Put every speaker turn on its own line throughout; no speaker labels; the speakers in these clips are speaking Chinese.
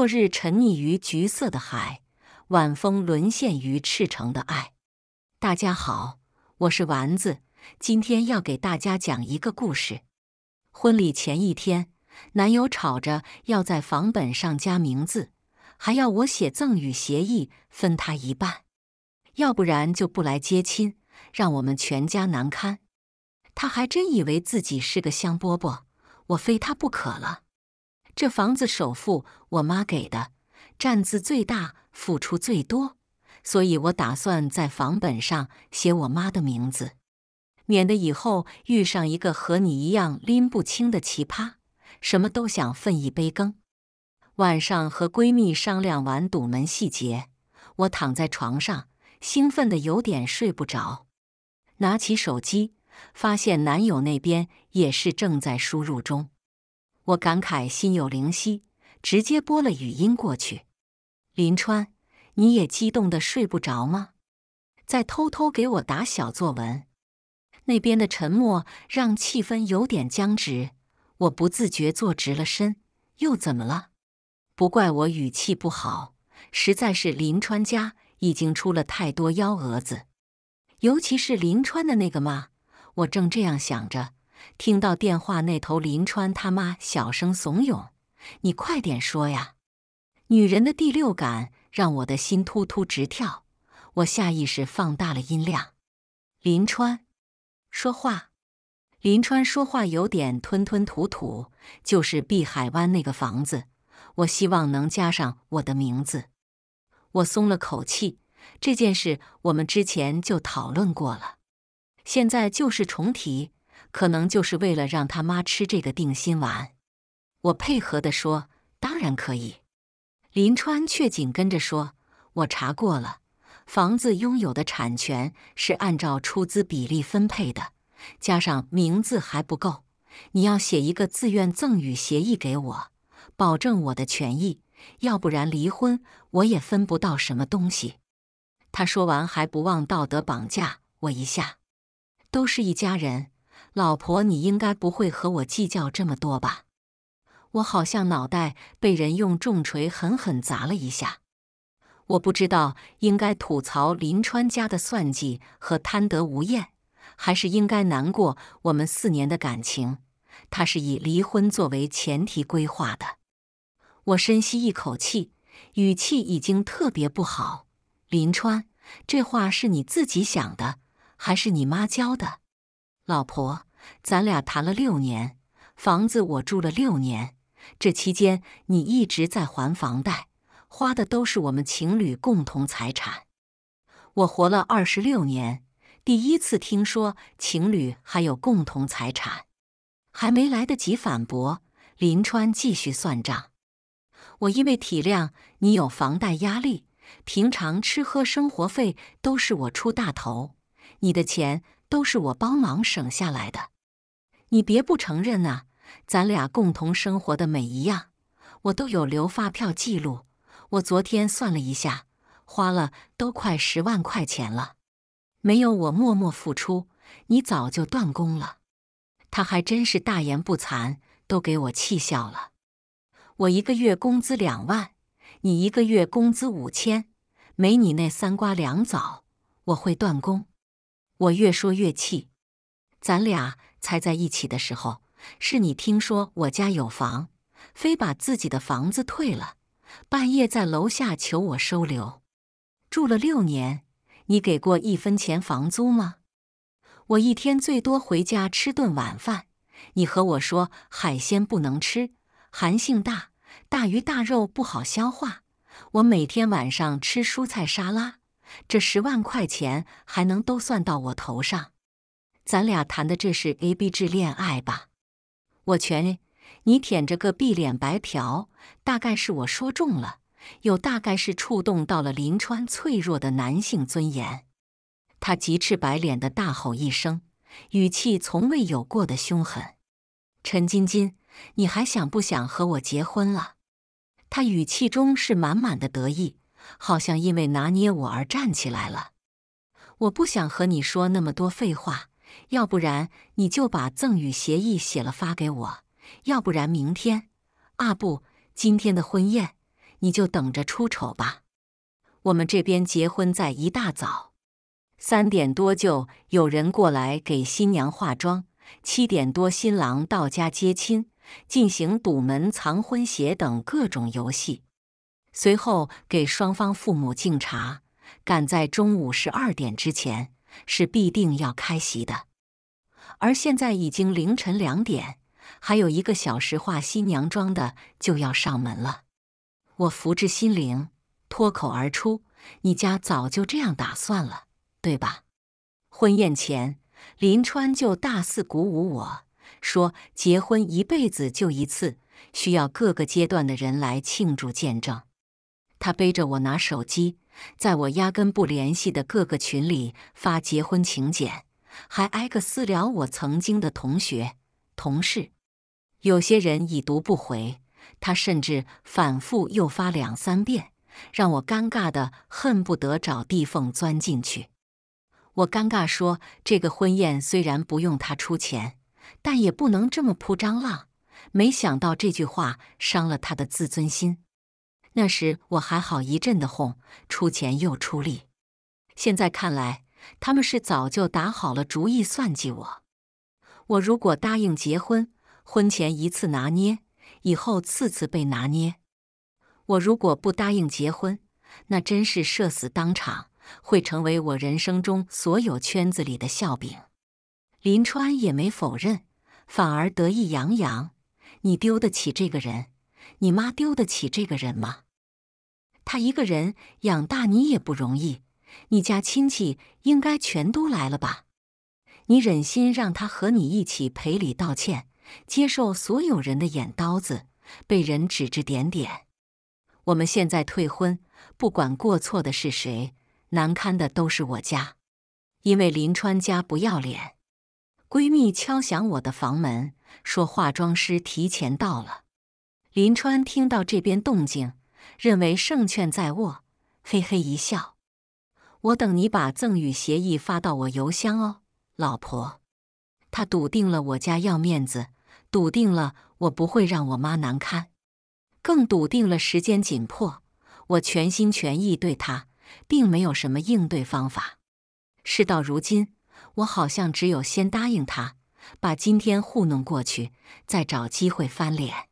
落日沉溺于橘色的海，晚风沦陷于赤诚的爱。大家好，我是丸子，今天要给大家讲一个故事。婚礼前一天，男友吵着要在房本上加名字，还要我写赠与协议分他一半，要不然就不来接亲，让我们全家难堪。他还真以为自己是个香饽饽，我非他不可了。这房子首付我妈给的，占字最大，付出最多，所以我打算在房本上写我妈的名字，免得以后遇上一个和你一样拎不清的奇葩，什么都想分一杯羹。晚上和闺蜜商量完堵门细节，我躺在床上，兴奋的有点睡不着，拿起手机，发现男友那边也是正在输入中。我感慨心有灵犀，直接拨了语音过去。林川，你也激动的睡不着吗？在偷偷给我打小作文？那边的沉默让气氛有点僵直，我不自觉坐直了身。又怎么了？不怪我语气不好，实在是林川家已经出了太多幺蛾子，尤其是林川的那个妈。我正这样想着。听到电话那头林川他妈小声怂恿：“你快点说呀！”女人的第六感让我的心突突直跳，我下意识放大了音量。林川说话，林川说话有点吞吞吐吐，就是碧海湾那个房子，我希望能加上我的名字。我松了口气，这件事我们之前就讨论过了，现在旧事重提。可能就是为了让他妈吃这个定心丸，我配合的说：“当然可以。”林川却紧跟着说：“我查过了，房子拥有的产权是按照出资比例分配的，加上名字还不够，你要写一个自愿赠与协议给我，保证我的权益，要不然离婚我也分不到什么东西。”他说完还不忘道德绑架我一下：“都是一家人。”老婆，你应该不会和我计较这么多吧？我好像脑袋被人用重锤狠狠砸了一下。我不知道应该吐槽林川家的算计和贪得无厌，还是应该难过我们四年的感情。他是以离婚作为前提规划的。我深吸一口气，语气已经特别不好。林川，这话是你自己想的，还是你妈教的？老婆，咱俩谈了六年，房子我住了六年，这期间你一直在还房贷，花的都是我们情侣共同财产。我活了二十六年，第一次听说情侣还有共同财产，还没来得及反驳，林川继续算账。我因为体谅你有房贷压力，平常吃喝生活费都是我出大头，你的钱。都是我帮忙省下来的，你别不承认啊！咱俩共同生活的每一样，我都有留发票记录。我昨天算了一下，花了都快十万块钱了。没有我默默付出，你早就断供了。他还真是大言不惭，都给我气笑了。我一个月工资两万，你一个月工资五千，没你那三瓜两枣，我会断供。我越说越气，咱俩才在一起的时候，是你听说我家有房，非把自己的房子退了，半夜在楼下求我收留，住了六年，你给过一分钱房租吗？我一天最多回家吃顿晚饭，你和我说海鲜不能吃，寒性大，大鱼大肉不好消化，我每天晚上吃蔬菜沙拉。这十万块钱还能都算到我头上？咱俩谈的这是 A B 制恋爱吧？我全，你舔着个碧脸白嫖，大概是我说中了，又大概是触动到了林川脆弱的男性尊严。他急赤白脸的大吼一声，语气从未有过的凶狠。陈晶晶，你还想不想和我结婚了？他语气中是满满的得意。好像因为拿捏我而站起来了。我不想和你说那么多废话，要不然你就把赠与协议写了发给我，要不然明天，啊不，今天的婚宴，你就等着出丑吧。我们这边结婚在一大早，三点多就有人过来给新娘化妆，七点多新郎到家接亲，进行堵门、藏婚鞋等各种游戏。随后给双方父母敬茶，赶在中午十二点之前是必定要开席的。而现在已经凌晨两点，还有一个小时化新娘妆的就要上门了。我福至心灵，脱口而出：“你家早就这样打算了，对吧？”婚宴前，林川就大肆鼓舞我说：“结婚一辈子就一次，需要各个阶段的人来庆祝见证。”他背着我拿手机，在我压根不联系的各个群里发结婚请柬，还挨个私聊我曾经的同学同事。有些人已读不回，他甚至反复又发两三遍，让我尴尬的恨不得找地缝钻进去。我尴尬说：“这个婚宴虽然不用他出钱，但也不能这么铺张浪。”没想到这句话伤了他的自尊心。那时我还好一阵的哄，出钱又出力。现在看来，他们是早就打好了主意，算计我。我如果答应结婚，婚前一次拿捏，以后次次被拿捏；我如果不答应结婚，那真是社死当场，会成为我人生中所有圈子里的笑柄。林川也没否认，反而得意洋洋：“你丢得起这个人？”你妈丢得起这个人吗？她一个人养大你也不容易，你家亲戚应该全都来了吧？你忍心让她和你一起赔礼道歉，接受所有人的眼刀子，被人指指点点？我们现在退婚，不管过错的是谁，难堪的都是我家，因为林川家不要脸。闺蜜敲响我的房门，说化妆师提前到了。林川听到这边动静，认为胜券在握，嘿嘿一笑：“我等你把赠与协议发到我邮箱哦，老婆。”他笃定了我家要面子，笃定了我不会让我妈难堪，更笃定了时间紧迫，我全心全意对他，并没有什么应对方法。事到如今，我好像只有先答应他，把今天糊弄过去，再找机会翻脸。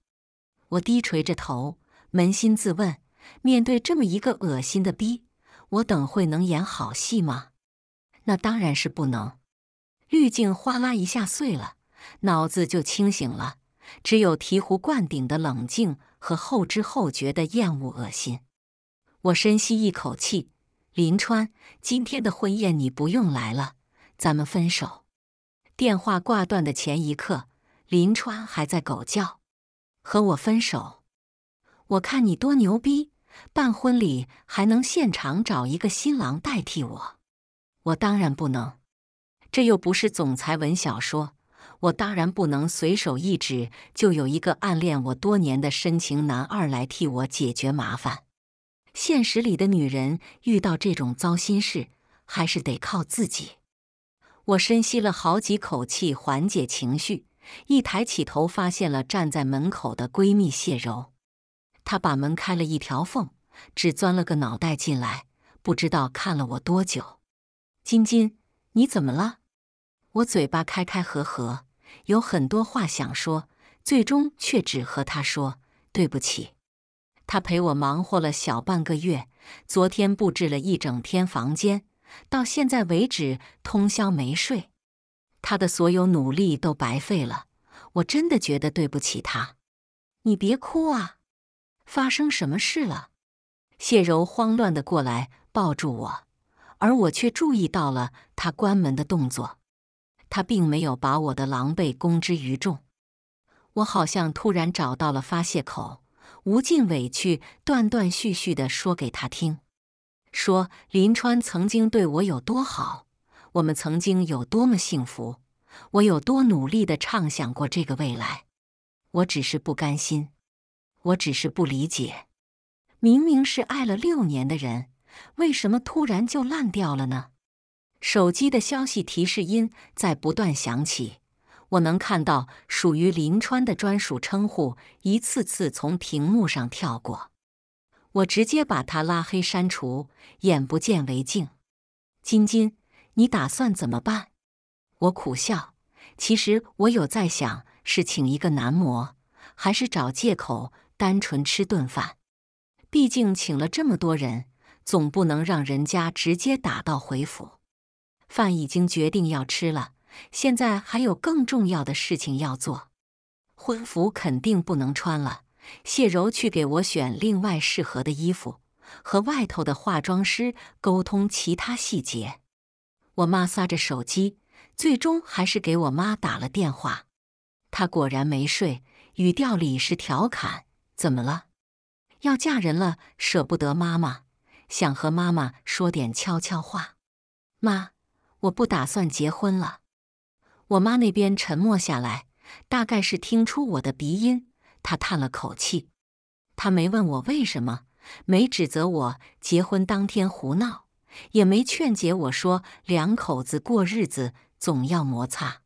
我低垂着头，扪心自问：面对这么一个恶心的逼，我等会能演好戏吗？那当然是不能。滤镜哗啦一下碎了，脑子就清醒了，只有醍醐灌顶的冷静和后知后觉的厌恶恶心。我深吸一口气：“林川，今天的婚宴你不用来了，咱们分手。”电话挂断的前一刻，林川还在狗叫。和我分手？我看你多牛逼，办婚礼还能现场找一个新郎代替我。我当然不能，这又不是总裁文小说，我当然不能随手一指就有一个暗恋我多年的深情男二来替我解决麻烦。现实里的女人遇到这种糟心事，还是得靠自己。我深吸了好几口气，缓解情绪。一抬起头，发现了站在门口的闺蜜谢柔。她把门开了一条缝，只钻了个脑袋进来，不知道看了我多久。金金，你怎么了？我嘴巴开开合合，有很多话想说，最终却只和她说对不起。她陪我忙活了小半个月，昨天布置了一整天房间，到现在为止通宵没睡。他的所有努力都白费了，我真的觉得对不起他。你别哭啊！发生什么事了？谢柔慌乱的过来抱住我，而我却注意到了他关门的动作。他并没有把我的狼狈公之于众。我好像突然找到了发泄口，无尽委屈断断续续的说给他听，说林川曾经对我有多好。我们曾经有多么幸福，我有多努力的畅想过这个未来，我只是不甘心，我只是不理解，明明是爱了六年的人，为什么突然就烂掉了呢？手机的消息提示音在不断响起，我能看到属于林川的专属称呼一次次从屏幕上跳过，我直接把他拉黑删除，眼不见为净，晶晶。你打算怎么办？我苦笑。其实我有在想，是请一个男模，还是找借口单纯吃顿饭？毕竟请了这么多人，总不能让人家直接打道回府。饭已经决定要吃了，现在还有更重要的事情要做。婚服肯定不能穿了，谢柔去给我选另外适合的衣服，和外头的化妆师沟通其他细节。我妈撒着手机，最终还是给我妈打了电话。她果然没睡，语调里是调侃：“怎么了？要嫁人了，舍不得妈妈，想和妈妈说点悄悄话。”妈，我不打算结婚了。我妈那边沉默下来，大概是听出我的鼻音，她叹了口气。她没问我为什么，没指责我结婚当天胡闹。也没劝解我说，两口子过日子总要摩擦。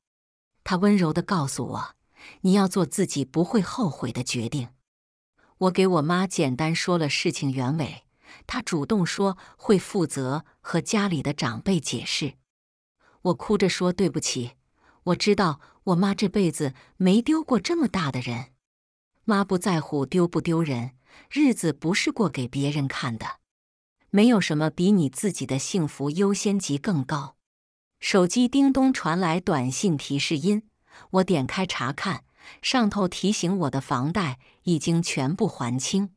他温柔的告诉我，你要做自己不会后悔的决定。我给我妈简单说了事情原委，她主动说会负责和家里的长辈解释。我哭着说对不起，我知道我妈这辈子没丢过这么大的人。妈不在乎丢不丢人，日子不是过给别人看的。没有什么比你自己的幸福优先级更高。手机叮咚传来短信提示音，我点开查看，上头提醒我的房贷已经全部还清。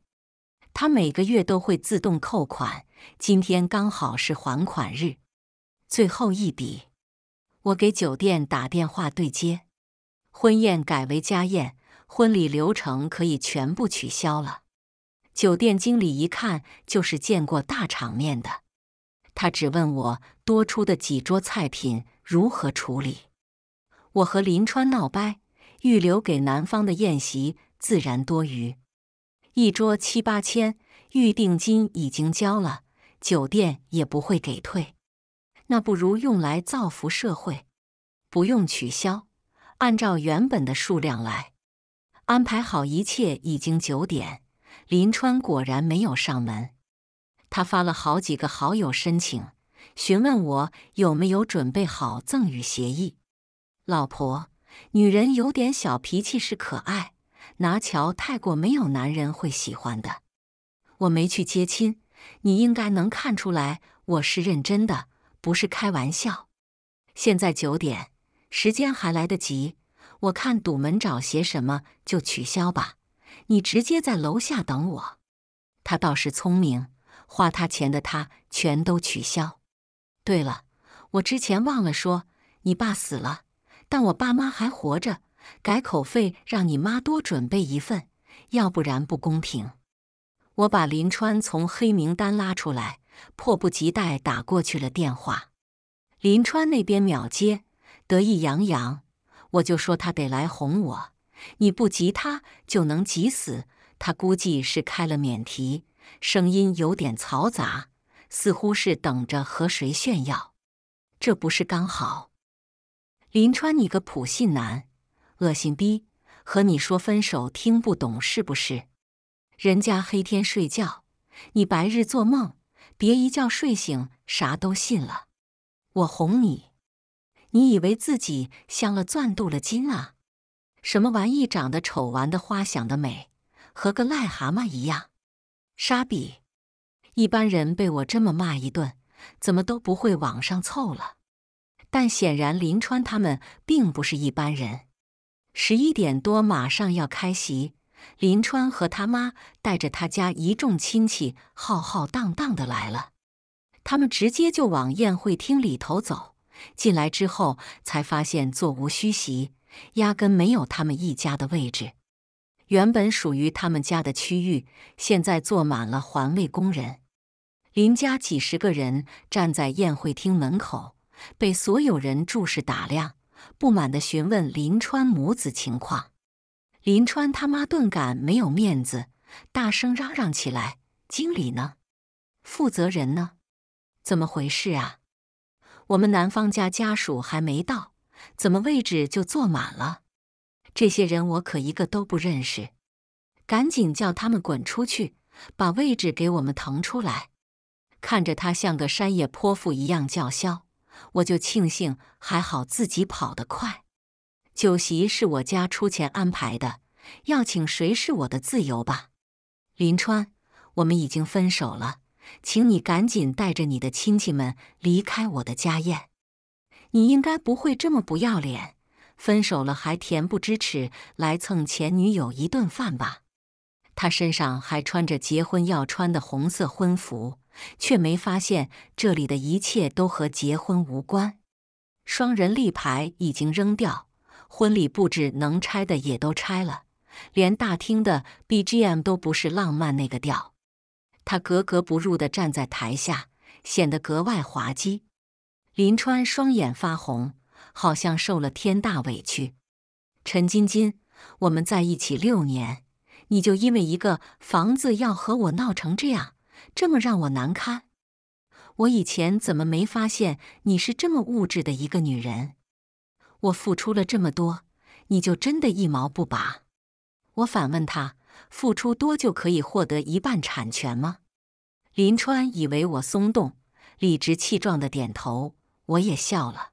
他每个月都会自动扣款，今天刚好是还款日，最后一笔。我给酒店打电话对接，婚宴改为家宴，婚礼流程可以全部取消了。酒店经理一看就是见过大场面的，他只问我多出的几桌菜品如何处理。我和林川闹掰，预留给男方的宴席自然多余。一桌七八千，预定金已经交了，酒店也不会给退。那不如用来造福社会，不用取消，按照原本的数量来安排好一切。已经九点。林川果然没有上门，他发了好几个好友申请，询问我有没有准备好赠与协议。老婆，女人有点小脾气是可爱，拿乔太过，没有男人会喜欢的。我没去接亲，你应该能看出来，我是认真的，不是开玩笑。现在九点，时间还来得及，我看堵门找些什么，就取消吧。你直接在楼下等我。他倒是聪明，花他钱的他全都取消。对了，我之前忘了说，你爸死了，但我爸妈还活着。改口费让你妈多准备一份，要不然不公平。我把林川从黑名单拉出来，迫不及待打过去了电话。林川那边秒接，得意洋洋。我就说他得来哄我。你不急，他就能急死。他估计是开了免提，声音有点嘈杂，似乎是等着和谁炫耀。这不是刚好？林川，你个普信男，恶心逼，和你说分手听不懂是不是？人家黑天睡觉，你白日做梦，别一觉睡醒啥都信了。我哄你，你以为自己镶了钻，镀了金啊？什么玩意？长得丑，玩的花，想的美，和个癞蛤蟆一样，傻比！一般人被我这么骂一顿，怎么都不会往上凑了。但显然林川他们并不是一般人。十一点多，马上要开席，林川和他妈带着他家一众亲戚浩浩荡荡的来了。他们直接就往宴会厅里头走，进来之后才发现座无虚席。压根没有他们一家的位置，原本属于他们家的区域，现在坐满了环卫工人。林家几十个人站在宴会厅门口，被所有人注视打量，不满的询问林川母子情况。林川他妈顿感没有面子，大声嚷嚷起来：“经理呢？负责人呢？怎么回事啊？我们男方家家属还没到。”怎么位置就坐满了？这些人我可一个都不认识，赶紧叫他们滚出去，把位置给我们腾出来！看着他像个山野泼妇一样叫嚣，我就庆幸还好自己跑得快。酒席是我家出钱安排的，要请谁是我的自由吧。林川，我们已经分手了，请你赶紧带着你的亲戚们离开我的家宴。你应该不会这么不要脸，分手了还恬不知耻来蹭前女友一顿饭吧？他身上还穿着结婚要穿的红色婚服，却没发现这里的一切都和结婚无关。双人立牌已经扔掉，婚礼布置能拆的也都拆了，连大厅的 BGM 都不是浪漫那个调。他格格不入的站在台下，显得格外滑稽。林川双眼发红，好像受了天大委屈。陈晶晶，我们在一起六年，你就因为一个房子要和我闹成这样，这么让我难堪？我以前怎么没发现你是这么物质的一个女人？我付出了这么多，你就真的一毛不拔？我反问他：付出多就可以获得一半产权吗？林川以为我松动，理直气壮的点头。我也笑了，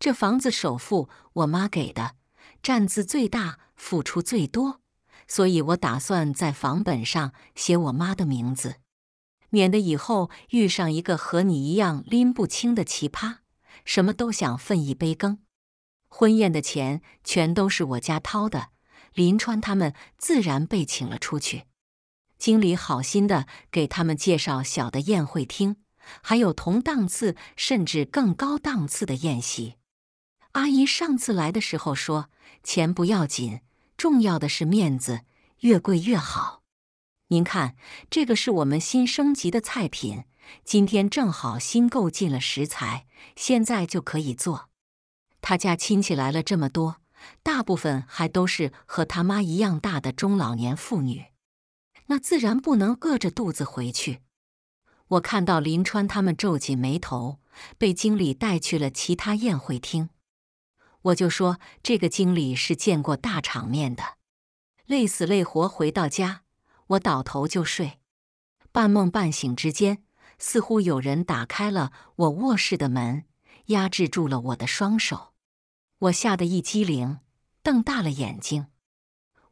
这房子首付我妈给的，占字最大，付出最多，所以我打算在房本上写我妈的名字，免得以后遇上一个和你一样拎不清的奇葩，什么都想分一杯羹。婚宴的钱全都是我家掏的，林川他们自然被请了出去。经理好心的给他们介绍小的宴会厅。还有同档次甚至更高档次的宴席。阿姨上次来的时候说，钱不要紧，重要的是面子，越贵越好。您看，这个是我们新升级的菜品，今天正好新购进了食材，现在就可以做。他家亲戚来了这么多，大部分还都是和他妈一样大的中老年妇女，那自然不能饿着肚子回去。我看到林川他们皱紧眉头，被经理带去了其他宴会厅。我就说这个经理是见过大场面的。累死累活回到家，我倒头就睡。半梦半醒之间，似乎有人打开了我卧室的门，压制住了我的双手。我吓得一激灵，瞪大了眼睛。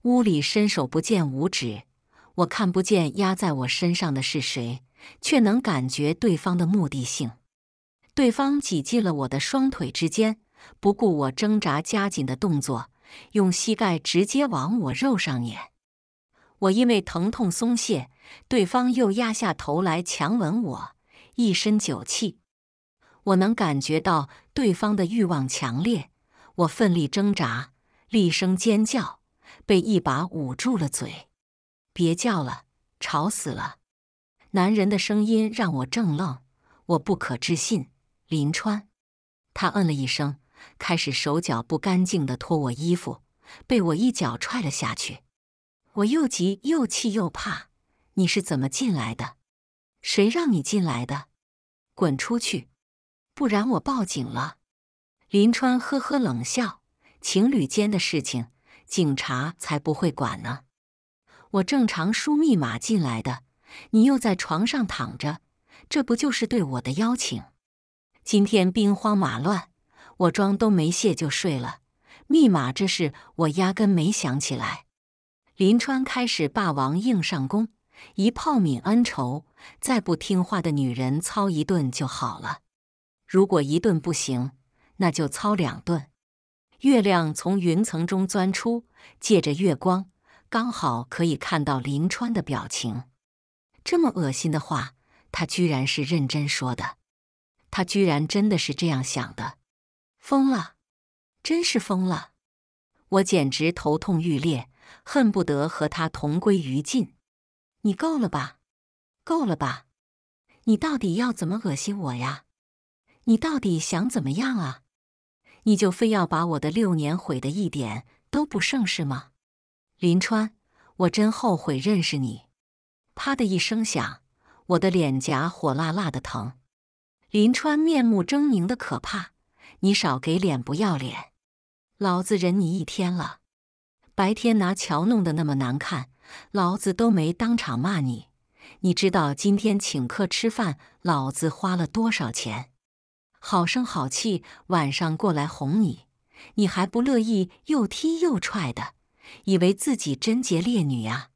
屋里伸手不见五指，我看不见压在我身上的是谁。却能感觉对方的目的性。对方挤进了我的双腿之间，不顾我挣扎夹紧的动作，用膝盖直接往我肉上碾。我因为疼痛松懈，对方又压下头来强吻我，一身酒气。我能感觉到对方的欲望强烈。我奋力挣扎，厉声尖叫，被一把捂住了嘴：“别叫了，吵死了。”男人的声音让我怔愣，我不可置信。林川，他嗯了一声，开始手脚不干净的脱我衣服，被我一脚踹了下去。我又急又气又怕，你是怎么进来的？谁让你进来的？滚出去，不然我报警了。林川呵呵冷笑：“情侣间的事情，警察才不会管呢。”我正常输密码进来的。你又在床上躺着，这不就是对我的邀请？今天兵荒马乱，我妆都没卸就睡了。密码这事我压根没想起来。林川开始霸王硬上弓，一炮泯恩仇。再不听话的女人操一顿就好了。如果一顿不行，那就操两顿。月亮从云层中钻出，借着月光，刚好可以看到林川的表情。这么恶心的话，他居然是认真说的，他居然真的是这样想的，疯了，真是疯了，我简直头痛欲裂，恨不得和他同归于尽。你够了吧，够了吧，你到底要怎么恶心我呀？你到底想怎么样啊？你就非要把我的六年毁得一点都不剩是吗？林川，我真后悔认识你。啪的一声响，我的脸颊火辣辣的疼。林川面目狰狞的可怕，你少给脸不要脸！老子忍你一天了，白天拿桥弄得那么难看，老子都没当场骂你。你知道今天请客吃饭，老子花了多少钱？好声好气晚上过来哄你，你还不乐意，又踢又踹的，以为自己贞洁烈女呀？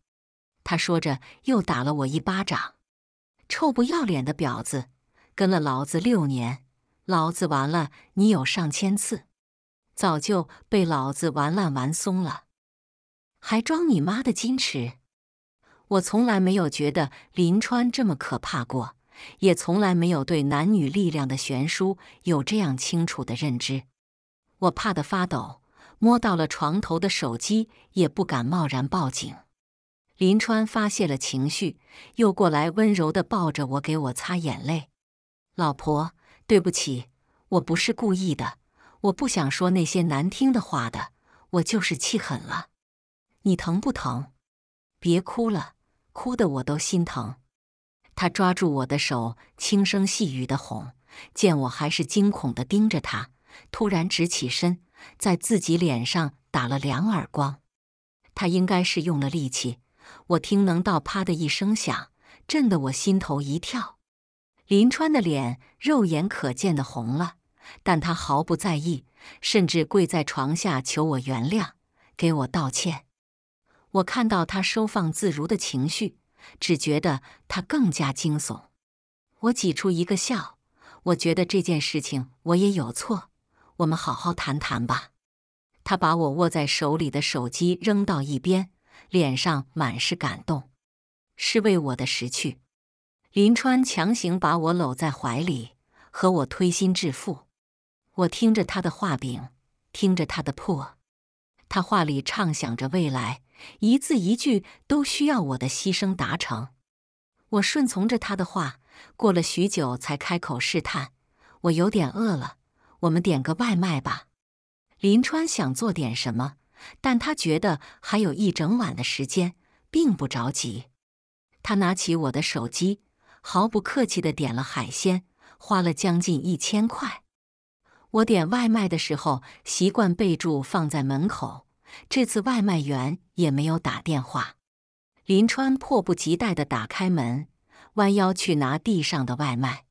他说着，又打了我一巴掌。“臭不要脸的婊子，跟了老子六年，老子完了，你有上千次，早就被老子玩烂玩松了，还装你妈的矜持！”我从来没有觉得林川这么可怕过，也从来没有对男女力量的悬殊有这样清楚的认知。我怕得发抖，摸到了床头的手机，也不敢贸然报警。林川发泄了情绪，又过来温柔的抱着我，给我擦眼泪。老婆，对不起，我不是故意的，我不想说那些难听的话的，我就是气狠了。你疼不疼？别哭了，哭的我都心疼。他抓住我的手，轻声细语的哄。见我还是惊恐的盯着他，突然直起身，在自己脸上打了两耳光。他应该是用了力气。我听能到“啪”的一声响，震得我心头一跳。林川的脸肉眼可见的红了，但他毫不在意，甚至跪在床下求我原谅，给我道歉。我看到他收放自如的情绪，只觉得他更加惊悚。我挤出一个笑，我觉得这件事情我也有错，我们好好谈谈吧。他把我握在手里的手机扔到一边。脸上满是感动，是为我的识趣。林川强行把我搂在怀里，和我推心置腹。我听着他的话柄，听着他的破，他话里畅想着未来，一字一句都需要我的牺牲达成。我顺从着他的话，过了许久才开口试探：“我有点饿了，我们点个外卖吧。”林川想做点什么。但他觉得还有一整晚的时间，并不着急。他拿起我的手机，毫不客气地点了海鲜，花了将近一千块。我点外卖的时候习惯备注放在门口，这次外卖员也没有打电话。林川迫不及待地打开门，弯腰去拿地上的外卖。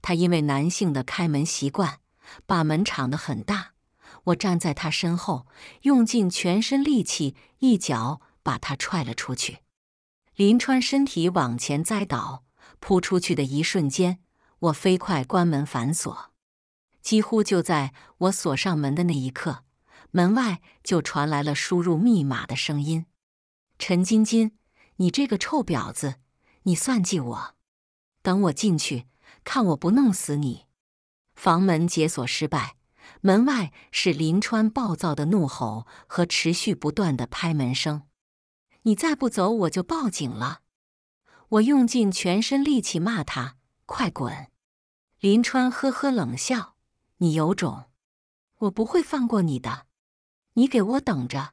他因为男性的开门习惯，把门敞得很大。我站在他身后，用尽全身力气，一脚把他踹了出去。林川身体往前栽倒，扑出去的一瞬间，我飞快关门反锁。几乎就在我锁上门的那一刻，门外就传来了输入密码的声音：“陈晶晶，你这个臭婊子，你算计我！等我进去，看我不弄死你！”房门解锁失败。门外是林川暴躁的怒吼和持续不断的拍门声。你再不走，我就报警了！我用尽全身力气骂他：“快滚！”林川呵呵冷笑：“你有种，我不会放过你的。你给我等着！”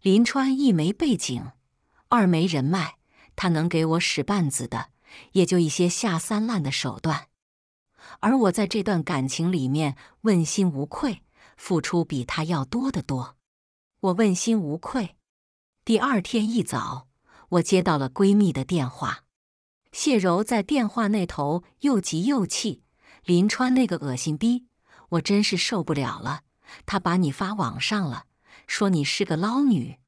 林川一没背景，二没人脉，他能给我使绊子的，也就一些下三滥的手段。而我在这段感情里面问心无愧，付出比他要多得多，我问心无愧。第二天一早，我接到了闺蜜的电话，谢柔在电话那头又急又气：“林川那个恶心逼，我真是受不了了，他把你发网上了，说你是个捞女。”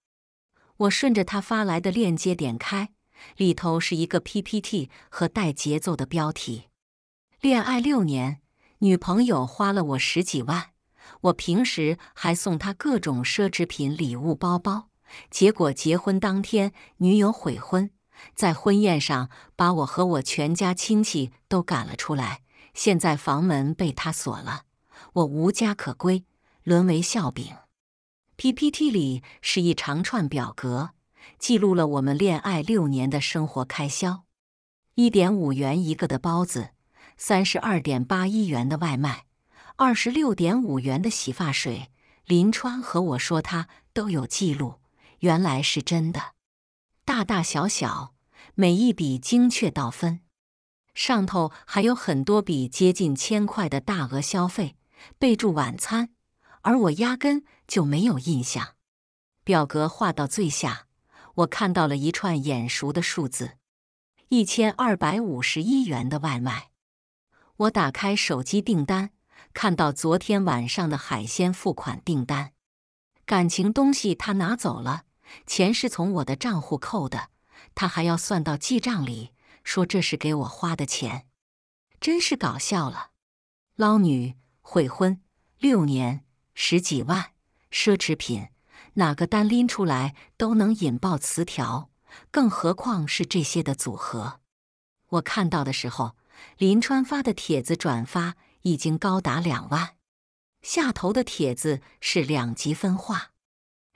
我顺着他发来的链接点开，里头是一个 PPT 和带节奏的标题。恋爱六年，女朋友花了我十几万，我平时还送她各种奢侈品礼物、包包。结果结婚当天，女友悔婚，在婚宴上把我和我全家亲戚都赶了出来。现在房门被她锁了，我无家可归，沦为笑柄。PPT 里是一长串表格，记录了我们恋爱六年的生活开销，一点五元一个的包子。三十二点八一元的外卖，二十六点五元的洗发水。林川和我说他都有记录，原来是真的。大大小小，每一笔精确到分。上头还有很多笔接近千块的大额消费，备注晚餐，而我压根就没有印象。表格画到最下，我看到了一串眼熟的数字：一千二百五十一元的外卖。我打开手机订单，看到昨天晚上的海鲜付款订单，感情东西他拿走了，钱是从我的账户扣的，他还要算到记账里，说这是给我花的钱，真是搞笑了。捞女悔婚六年十几万奢侈品，哪个单拎出来都能引爆词条，更何况是这些的组合。我看到的时候。林川发的帖子转发已经高达两万，下头的帖子是两极分化。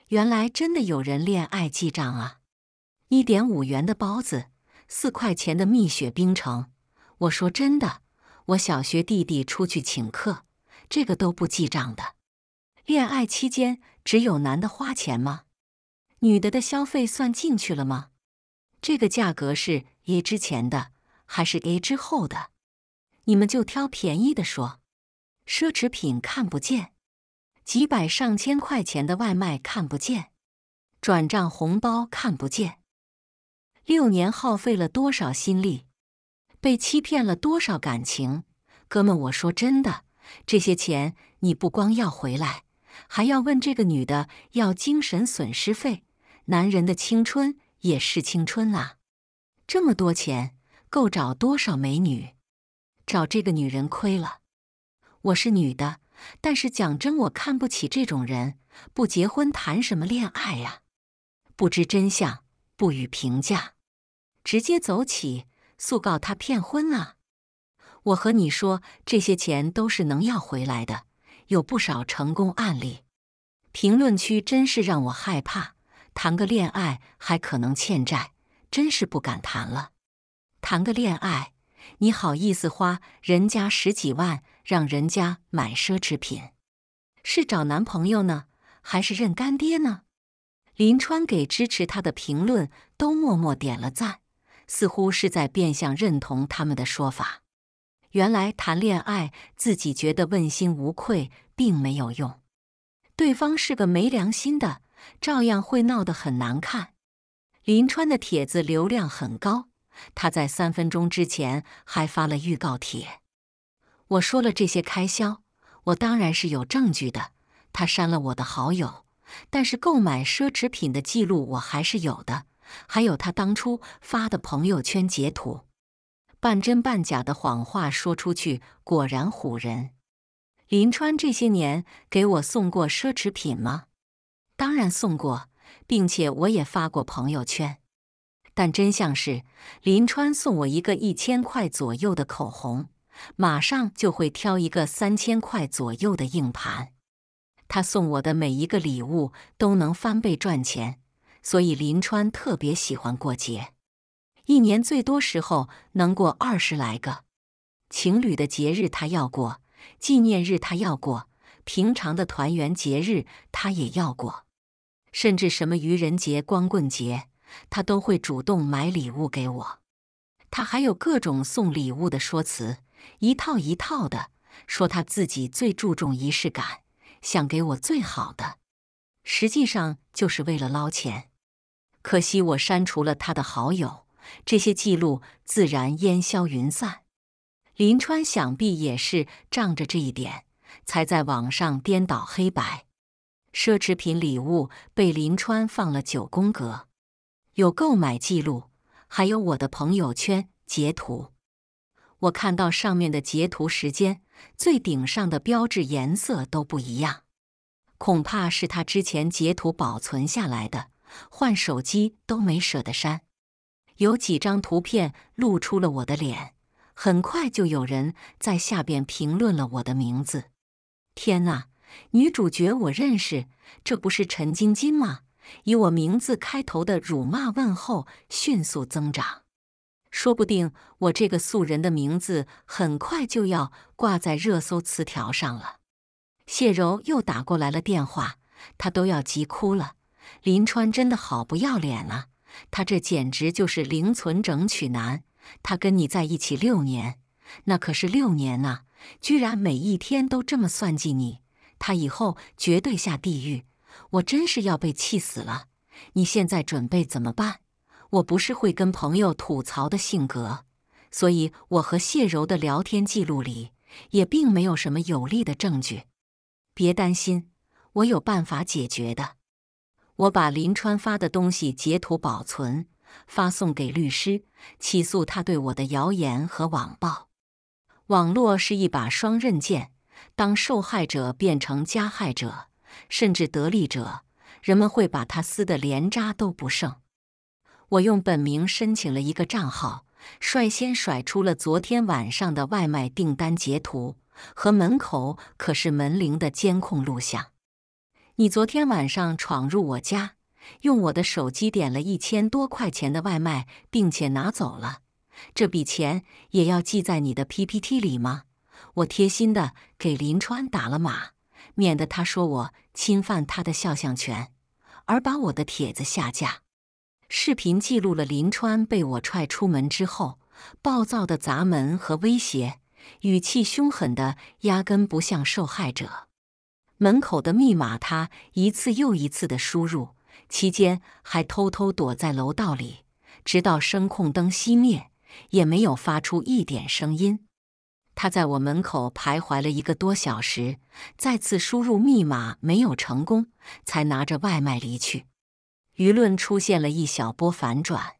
原来真的有人恋爱记账啊！一点五元的包子，四块钱的蜜雪冰城。我说真的，我小学弟弟出去请客，这个都不记账的。恋爱期间只有男的花钱吗？女的的消费算进去了吗？这个价格是也之前的。还是 A 之后的，你们就挑便宜的说。奢侈品看不见，几百上千块钱的外卖看不见，转账红包看不见。六年耗费了多少心力，被欺骗了多少感情，哥们，我说真的，这些钱你不光要回来，还要问这个女的要精神损失费。男人的青春也是青春啦，这么多钱。够找多少美女？找这个女人亏了。我是女的，但是讲真，我看不起这种人。不结婚谈什么恋爱呀？不知真相不予评价，直接走起，诉告他骗婚啊！我和你说，这些钱都是能要回来的，有不少成功案例。评论区真是让我害怕，谈个恋爱还可能欠债，真是不敢谈了。谈个恋爱，你好意思花人家十几万让人家买奢侈品？是找男朋友呢，还是认干爹呢？林川给支持他的评论都默默点了赞，似乎是在变相认同他们的说法。原来谈恋爱自己觉得问心无愧，并没有用，对方是个没良心的，照样会闹得很难看。林川的帖子流量很高。他在三分钟之前还发了预告帖。我说了这些开销，我当然是有证据的。他删了我的好友，但是购买奢侈品的记录我还是有的，还有他当初发的朋友圈截图。半真半假的谎话说出去，果然唬人。林川这些年给我送过奢侈品吗？当然送过，并且我也发过朋友圈。但真相是，林川送我一个一千块左右的口红，马上就会挑一个三千块左右的硬盘。他送我的每一个礼物都能翻倍赚钱，所以林川特别喜欢过节，一年最多时候能过二十来个。情侣的节日他要过，纪念日他要过，平常的团圆节日他也要过，甚至什么愚人节、光棍节。他都会主动买礼物给我，他还有各种送礼物的说辞，一套一套的说他自己最注重仪式感，想给我最好的，实际上就是为了捞钱。可惜我删除了他的好友，这些记录自然烟消云散。林川想必也是仗着这一点，才在网上颠倒黑白。奢侈品礼物被林川放了九宫格。有购买记录，还有我的朋友圈截图。我看到上面的截图时间、最顶上的标志颜色都不一样，恐怕是他之前截图保存下来的，换手机都没舍得删。有几张图片露出了我的脸，很快就有人在下边评论了我的名字。天呐，女主角我认识，这不是陈晶晶吗？以我名字开头的辱骂问候迅速增长，说不定我这个素人的名字很快就要挂在热搜词条上了。谢柔又打过来了电话，她都要急哭了。林川真的好不要脸啊！他这简直就是零存整取男。他跟你在一起六年，那可是六年啊，居然每一天都这么算计你。他以后绝对下地狱。我真是要被气死了！你现在准备怎么办？我不是会跟朋友吐槽的性格，所以我和谢柔的聊天记录里也并没有什么有力的证据。别担心，我有办法解决的。我把林川发的东西截图保存，发送给律师，起诉他对我的谣言和网暴。网络是一把双刃剑，当受害者变成加害者。甚至得利者，人们会把他撕得连渣都不剩。我用本名申请了一个账号，率先甩出了昨天晚上的外卖订单截图和门口可是门铃的监控录像。你昨天晚上闯入我家，用我的手机点了一千多块钱的外卖，并且拿走了。这笔钱也要记在你的 PPT 里吗？我贴心的给林川打了码。免得他说我侵犯他的肖像权，而把我的帖子下架。视频记录了林川被我踹出门之后，暴躁的砸门和威胁，语气凶狠的压根不像受害者。门口的密码他一次又一次的输入，期间还偷偷躲在楼道里，直到声控灯熄灭，也没有发出一点声音。他在我门口徘徊了一个多小时，再次输入密码没有成功，才拿着外卖离去。舆论出现了一小波反转。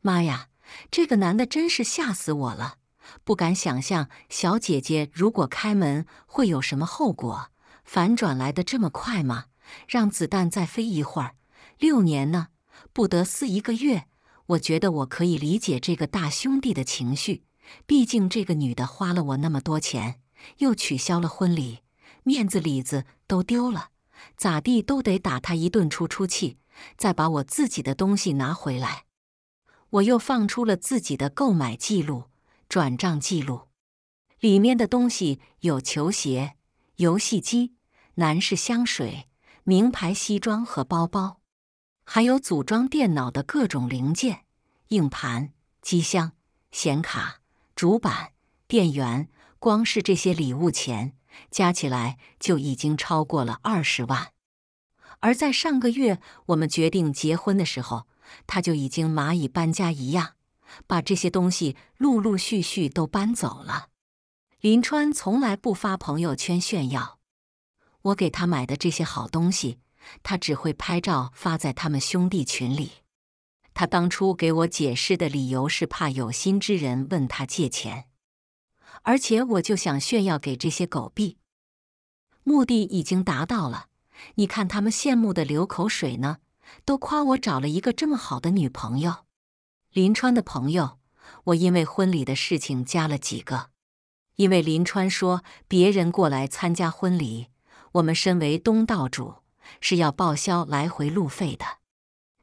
妈呀，这个男的真是吓死我了！不敢想象小姐姐如果开门会有什么后果。反转来的这么快吗？让子弹再飞一会儿。六年呢，不得撕一个月？我觉得我可以理解这个大兄弟的情绪。毕竟这个女的花了我那么多钱，又取消了婚礼，面子里子都丢了，咋地都得打她一顿出出气，再把我自己的东西拿回来。我又放出了自己的购买记录、转账记录，里面的东西有球鞋、游戏机、男士香水、名牌西装和包包，还有组装电脑的各种零件、硬盘、机箱、显卡。主板、电源，光是这些礼物钱加起来就已经超过了二十万。而在上个月我们决定结婚的时候，他就已经蚂蚁搬家一样把这些东西陆陆续续都搬走了。林川从来不发朋友圈炫耀，我给他买的这些好东西，他只会拍照发在他们兄弟群里。他当初给我解释的理由是怕有心之人问他借钱，而且我就想炫耀给这些狗币，目的已经达到了。你看他们羡慕的流口水呢，都夸我找了一个这么好的女朋友。林川的朋友，我因为婚礼的事情加了几个，因为林川说别人过来参加婚礼，我们身为东道主是要报销来回路费的。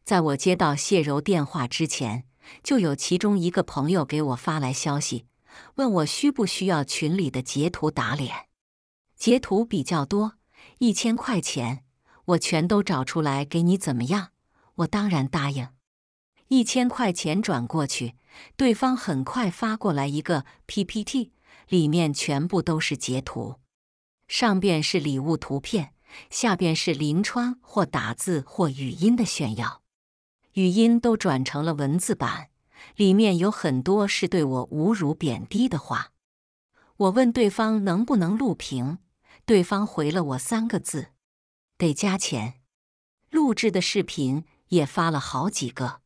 在我接到谢柔电话之前，就有其中一个朋友给我发来消息，问我需不需要群里的截图打脸。截图比较多，一千块钱，我全都找出来给你，怎么样？我当然答应。一千块钱转过去，对方很快发过来一个 PPT，里面全部都是截图，上边是礼物图片，下边是林川或打字或语音的炫耀。语音都转成了文字版，里面有很多是对我侮辱贬低的话。我问对方能不能录屏，对方回了我三个字：“得加钱。”录制的视频也发了好几个，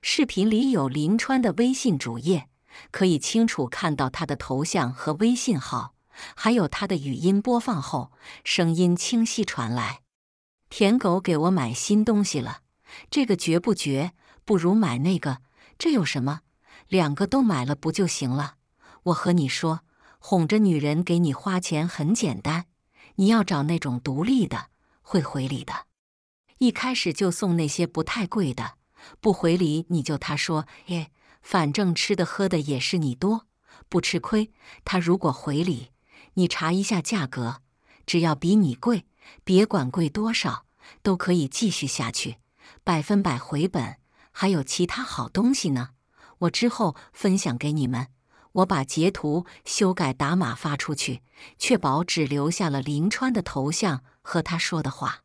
视频里有林川的微信主页，可以清楚看到他的头像和微信号，还有他的语音播放后声音清晰传来。舔狗给我买新东西了。这个绝不绝，不如买那个。这有什么？两个都买了不就行了？我和你说，哄着女人给你花钱很简单。你要找那种独立的，会回礼的。一开始就送那些不太贵的，不回礼你就他说耶，反正吃的喝的也是你多，不吃亏。他如果回礼，你查一下价格，只要比你贵，别管贵多少，都可以继续下去。百分百回本，还有其他好东西呢，我之后分享给你们。我把截图修改打码发出去，确保只留下了林川的头像和他说的话。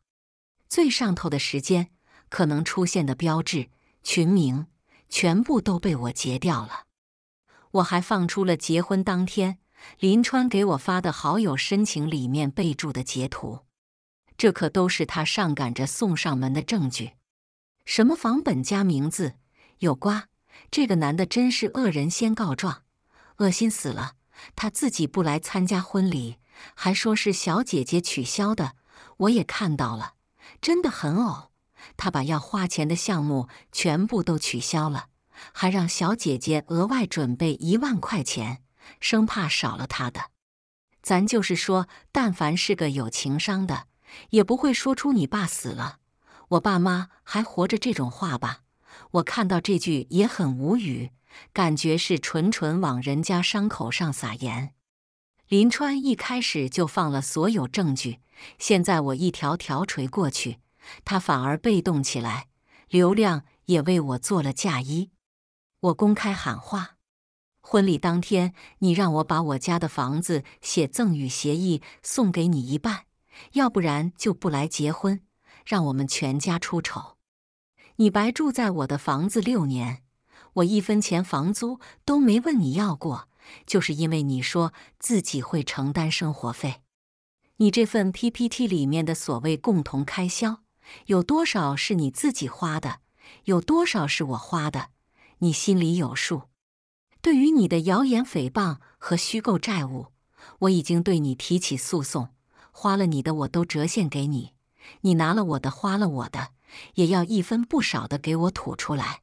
最上头的时间可能出现的标志、群名，全部都被我截掉了。我还放出了结婚当天林川给我发的好友申请里面备注的截图，这可都是他上赶着送上门的证据。什么房本加名字有瓜？这个男的真是恶人先告状，恶心死了！他自己不来参加婚礼，还说是小姐姐取消的。我也看到了，真的很呕。他把要花钱的项目全部都取消了，还让小姐姐额外准备一万块钱，生怕少了他的。咱就是说，但凡是个有情商的，也不会说出你爸死了。我爸妈还活着，这种话吧，我看到这句也很无语，感觉是纯纯往人家伤口上撒盐。林川一开始就放了所有证据，现在我一条条锤过去，他反而被动起来。刘亮也为我做了嫁衣，我公开喊话：婚礼当天，你让我把我家的房子写赠与协议送给你一半，要不然就不来结婚。让我们全家出丑！你白住在我的房子六年，我一分钱房租都没问你要过，就是因为你说自己会承担生活费。你这份 PPT 里面的所谓共同开销，有多少是你自己花的，有多少是我花的，你心里有数。对于你的谣言诽谤和虚构债务，我已经对你提起诉讼，花了你的我都折现给你。你拿了我的，花了我的，也要一分不少的给我吐出来。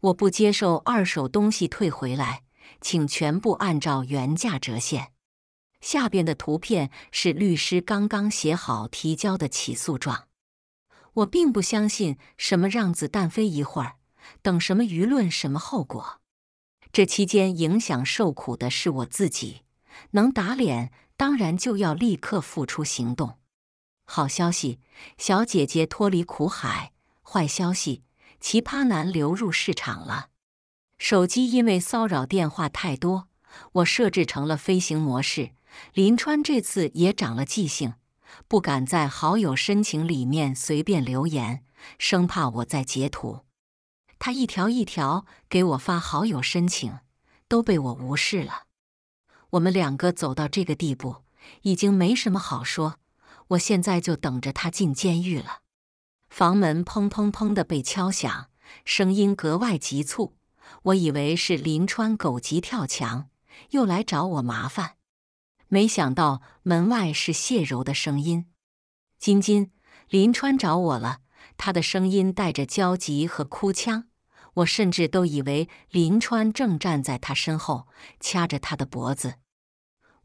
我不接受二手东西退回来，请全部按照原价折现。下边的图片是律师刚刚写好提交的起诉状。我并不相信什么让子弹飞一会儿，等什么舆论，什么后果。这期间影响受苦的是我自己，能打脸当然就要立刻付出行动。好消息，小姐姐脱离苦海；坏消息，奇葩男流入市场了。手机因为骚扰电话太多，我设置成了飞行模式。林川这次也长了记性，不敢在好友申请里面随便留言，生怕我在截图。他一条一条给我发好友申请，都被我无视了。我们两个走到这个地步，已经没什么好说。我现在就等着他进监狱了。房门砰砰砰的被敲响，声音格外急促。我以为是林川狗急跳墙，又来找我麻烦，没想到门外是谢柔的声音。金金，林川找我了。他的声音带着焦急和哭腔，我甚至都以为林川正站在他身后，掐着他的脖子。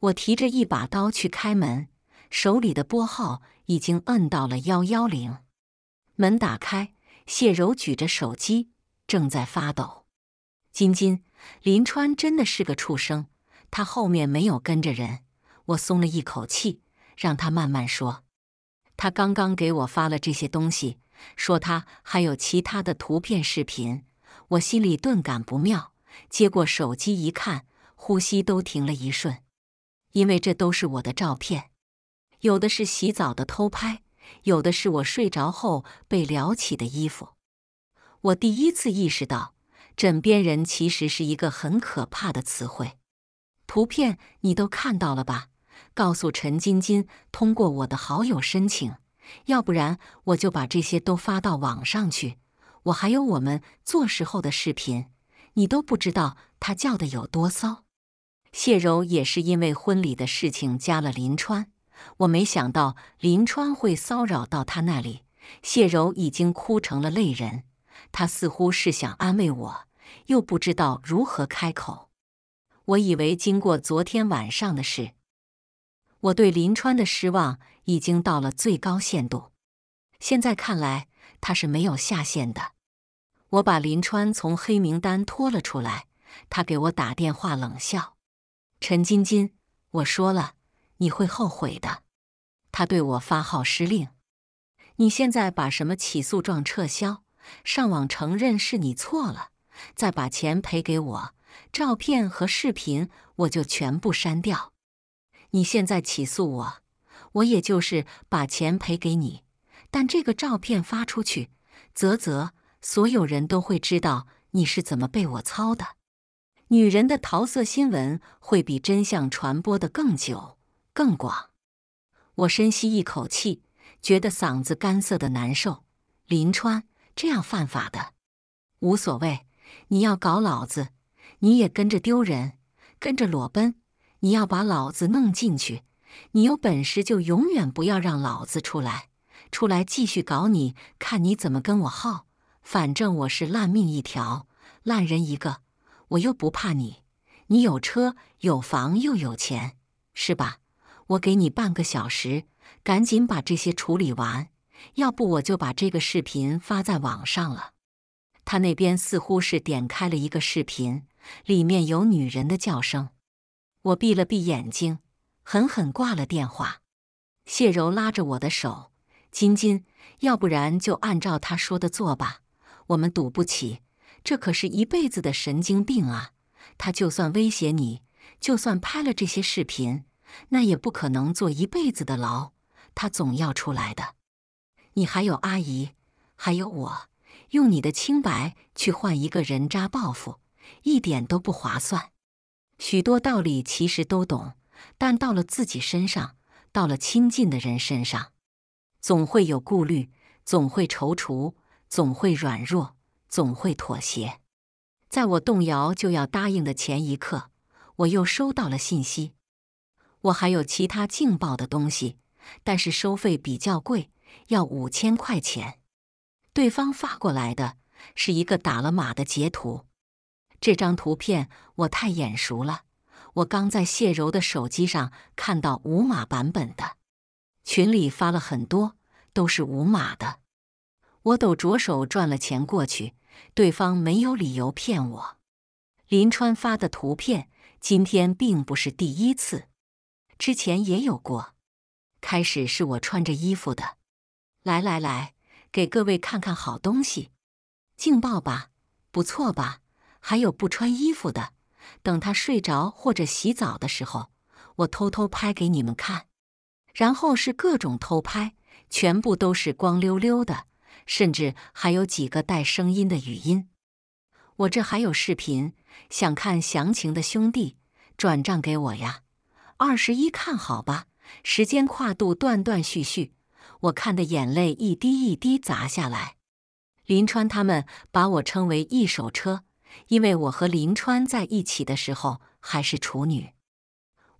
我提着一把刀去开门。手里的拨号已经摁到了幺幺零，门打开，谢柔举着手机正在发抖。金金，林川真的是个畜生，他后面没有跟着人。我松了一口气，让他慢慢说。他刚刚给我发了这些东西，说他还有其他的图片、视频。我心里顿感不妙，接过手机一看，呼吸都停了一瞬，因为这都是我的照片。有的是洗澡的偷拍，有的是我睡着后被撩起的衣服。我第一次意识到“枕边人”其实是一个很可怕的词汇。图片你都看到了吧？告诉陈晶晶通过我的好友申请，要不然我就把这些都发到网上去。我还有我们做时候的视频，你都不知道他叫的有多骚。谢柔也是因为婚礼的事情加了林川。我没想到林川会骚扰到他那里，谢柔已经哭成了泪人。他似乎是想安慰我，又不知道如何开口。我以为经过昨天晚上的事，我对林川的失望已经到了最高限度。现在看来，他是没有下限的。我把林川从黑名单拖了出来，他给我打电话冷笑：“陈晶晶，我说了。”你会后悔的。他对我发号施令：“你现在把什么起诉状撤销，上网承认是你错了，再把钱赔给我，照片和视频我就全部删掉。你现在起诉我，我也就是把钱赔给你。但这个照片发出去，啧啧，所有人都会知道你是怎么被我操的。女人的桃色新闻会比真相传播的更久。”更广，我深吸一口气，觉得嗓子干涩的难受。林川，这样犯法的无所谓，你要搞老子，你也跟着丢人，跟着裸奔。你要把老子弄进去，你有本事就永远不要让老子出来，出来继续搞你，看你怎么跟我耗。反正我是烂命一条，烂人一个，我又不怕你。你有车有房又有钱，是吧？我给你半个小时，赶紧把这些处理完，要不我就把这个视频发在网上了。他那边似乎是点开了一个视频，里面有女人的叫声。我闭了闭眼睛，狠狠挂了电话。谢柔拉着我的手：“金金，要不然就按照他说的做吧，我们赌不起，这可是一辈子的神经病啊！他就算威胁你，就算拍了这些视频。”那也不可能坐一辈子的牢，他总要出来的。你还有阿姨，还有我，用你的清白去换一个人渣报复，一点都不划算。许多道理其实都懂，但到了自己身上，到了亲近的人身上，总会有顾虑，总会踌躇，总会软弱，总会妥协。在我动摇就要答应的前一刻，我又收到了信息。我还有其他劲爆的东西，但是收费比较贵，要五千块钱。对方发过来的是一个打了码的截图，这张图片我太眼熟了，我刚在谢柔的手机上看到无码版本的，群里发了很多都是无码的，我抖着手赚了钱过去，对方没有理由骗我。林川发的图片今天并不是第一次。之前也有过，开始是我穿着衣服的，来来来，给各位看看好东西，劲爆吧，不错吧？还有不穿衣服的，等他睡着或者洗澡的时候，我偷偷拍给你们看。然后是各种偷拍，全部都是光溜溜的，甚至还有几个带声音的语音。我这还有视频，想看详情的兄弟，转账给我呀。二十一，看好吧。时间跨度断断续续，我看的眼泪一滴一滴砸下来。林川他们把我称为一手车，因为我和林川在一起的时候还是处女。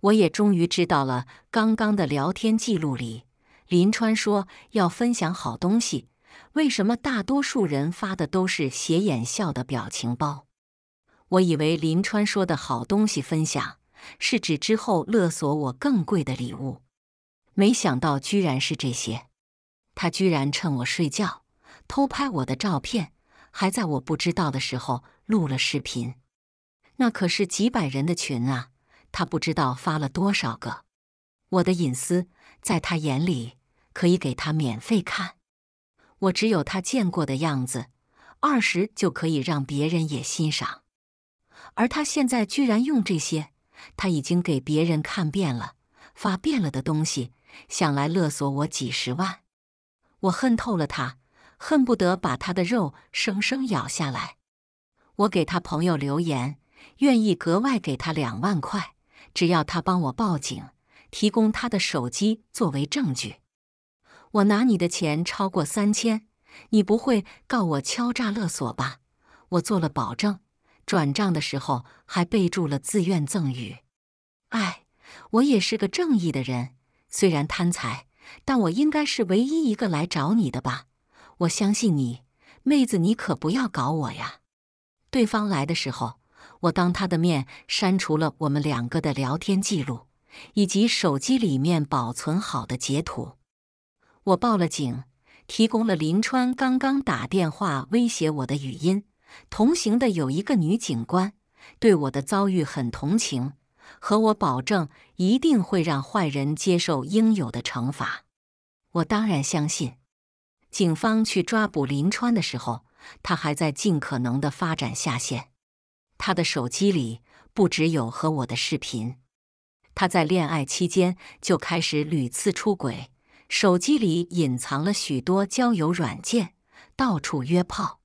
我也终于知道了，刚刚的聊天记录里，林川说要分享好东西，为什么大多数人发的都是斜眼笑的表情包？我以为林川说的好东西分享。是指之后勒索我更贵的礼物，没想到居然是这些。他居然趁我睡觉偷拍我的照片，还在我不知道的时候录了视频。那可是几百人的群啊，他不知道发了多少个。我的隐私在他眼里可以给他免费看，我只有他见过的样子，二十就可以让别人也欣赏。而他现在居然用这些。他已经给别人看遍了、发遍了的东西，想来勒索我几十万。我恨透了他，恨不得把他的肉生生咬下来。我给他朋友留言，愿意格外给他两万块，只要他帮我报警，提供他的手机作为证据。我拿你的钱超过三千，你不会告我敲诈勒索吧？我做了保证。转账的时候还备注了“自愿赠与”。哎，我也是个正义的人，虽然贪财，但我应该是唯一一个来找你的吧？我相信你，妹子，你可不要搞我呀！对方来的时候，我当他的面删除了我们两个的聊天记录，以及手机里面保存好的截图。我报了警，提供了林川刚刚打电话威胁我的语音。同行的有一个女警官，对我的遭遇很同情，和我保证一定会让坏人接受应有的惩罚。我当然相信。警方去抓捕林川的时候，他还在尽可能的发展下线。他的手机里不只有和我的视频，他在恋爱期间就开始屡次出轨，手机里隐藏了许多交友软件，到处约炮。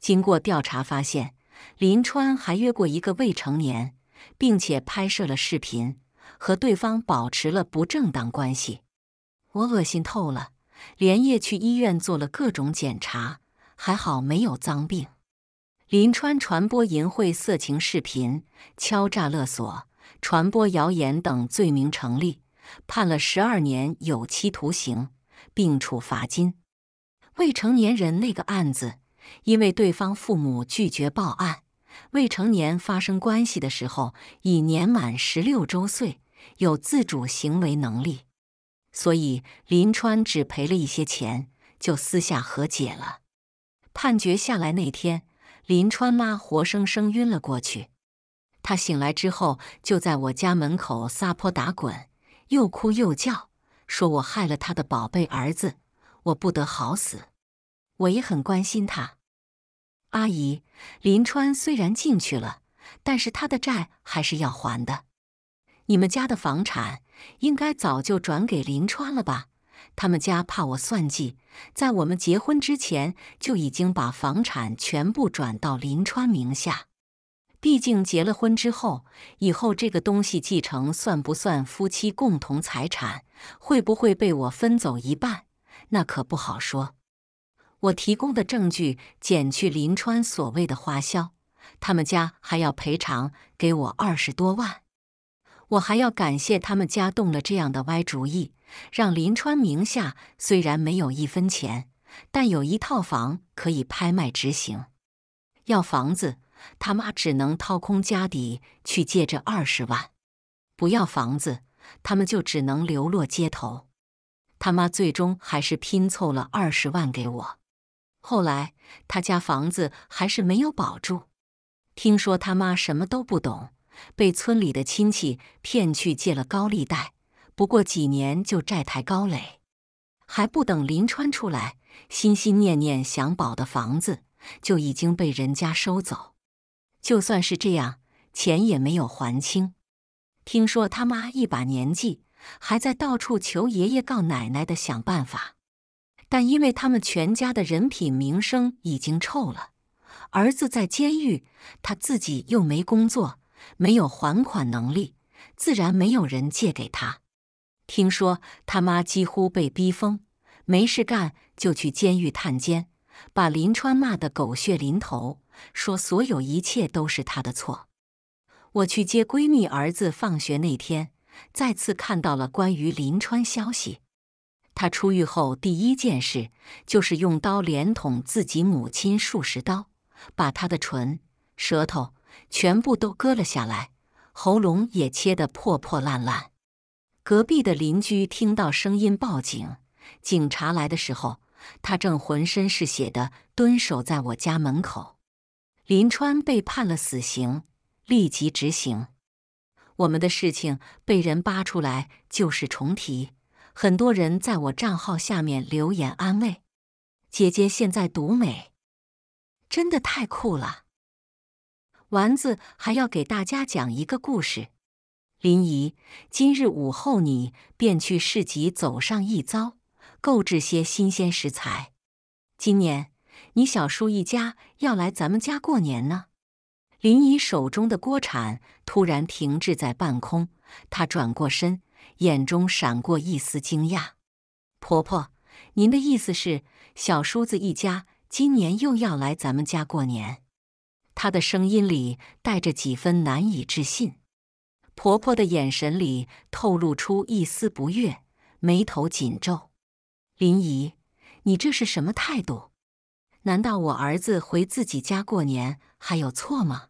经过调查发现，林川还约过一个未成年，并且拍摄了视频，和对方保持了不正当关系。我恶心透了，连夜去医院做了各种检查，还好没有脏病。林川传播淫秽色情视频、敲诈勒索、传播谣言等罪名成立，判了十二年有期徒刑，并处罚金。未成年人那个案子。因为对方父母拒绝报案，未成年发生关系的时候已年满十六周岁，有自主行为能力，所以林川只赔了一些钱就私下和解了。判决下来那天，林川妈活生生晕了过去。她醒来之后就在我家门口撒泼打滚，又哭又叫，说我害了他的宝贝儿子，我不得好死。我也很关心他。阿姨，林川虽然进去了，但是他的债还是要还的。你们家的房产应该早就转给林川了吧？他们家怕我算计，在我们结婚之前就已经把房产全部转到林川名下。毕竟结了婚之后，以后这个东西继承算不算夫妻共同财产？会不会被我分走一半？那可不好说。我提供的证据减去林川所谓的花销，他们家还要赔偿给我二十多万。我还要感谢他们家动了这样的歪主意，让林川名下虽然没有一分钱，但有一套房可以拍卖执行。要房子，他妈只能掏空家底去借这二十万；不要房子，他们就只能流落街头。他妈最终还是拼凑了二十万给我。后来，他家房子还是没有保住。听说他妈什么都不懂，被村里的亲戚骗去借了高利贷，不过几年就债台高垒。还不等林川出来，心心念念想保的房子就已经被人家收走。就算是这样，钱也没有还清。听说他妈一把年纪，还在到处求爷爷告奶奶的想办法。但因为他们全家的人品名声已经臭了，儿子在监狱，他自己又没工作，没有还款能力，自然没有人借给他。听说他妈几乎被逼疯，没事干就去监狱探监，把林川骂得狗血淋头，说所有一切都是他的错。我去接闺蜜儿子放学那天，再次看到了关于林川消息。他出狱后第一件事就是用刀连捅自己母亲数十刀，把他的唇、舌头全部都割了下来，喉咙也切得破破烂烂。隔壁的邻居听到声音报警，警察来的时候，他正浑身是血的蹲守在我家门口。林川被判了死刑，立即执行。我们的事情被人扒出来，旧事重提。很多人在我账号下面留言安慰：“姐姐现在独美，真的太酷了。”丸子还要给大家讲一个故事。林姨，今日午后你便去市集走上一遭，购置些新鲜食材。今年你小叔一家要来咱们家过年呢。林姨手中的锅铲突然停滞在半空，她转过身。眼中闪过一丝惊讶，婆婆，您的意思是小叔子一家今年又要来咱们家过年？她的声音里带着几分难以置信。婆婆的眼神里透露出一丝不悦，眉头紧皱。林姨，你这是什么态度？难道我儿子回自己家过年还有错吗？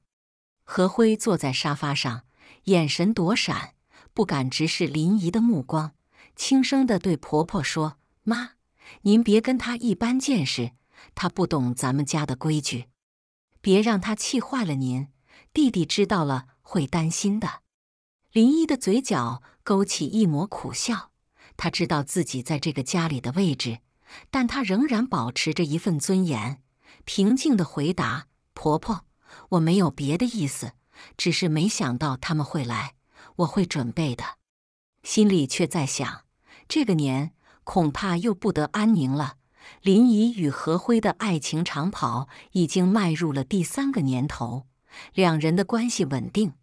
何辉坐在沙发上，眼神躲闪。不敢直视林姨的目光，轻声的对婆婆说：“妈，您别跟他一般见识，他不懂咱们家的规矩，别让他气坏了您。弟弟知道了会担心的。”林姨的嘴角勾起一抹苦笑，她知道自己在这个家里的位置，但她仍然保持着一份尊严，平静的回答婆婆：“我没有别的意思，只是没想到他们会来。”我会准备的，心里却在想，这个年恐怕又不得安宁了。林怡与何辉的爱情长跑已经迈入了第三个年头，两人的关系稳定，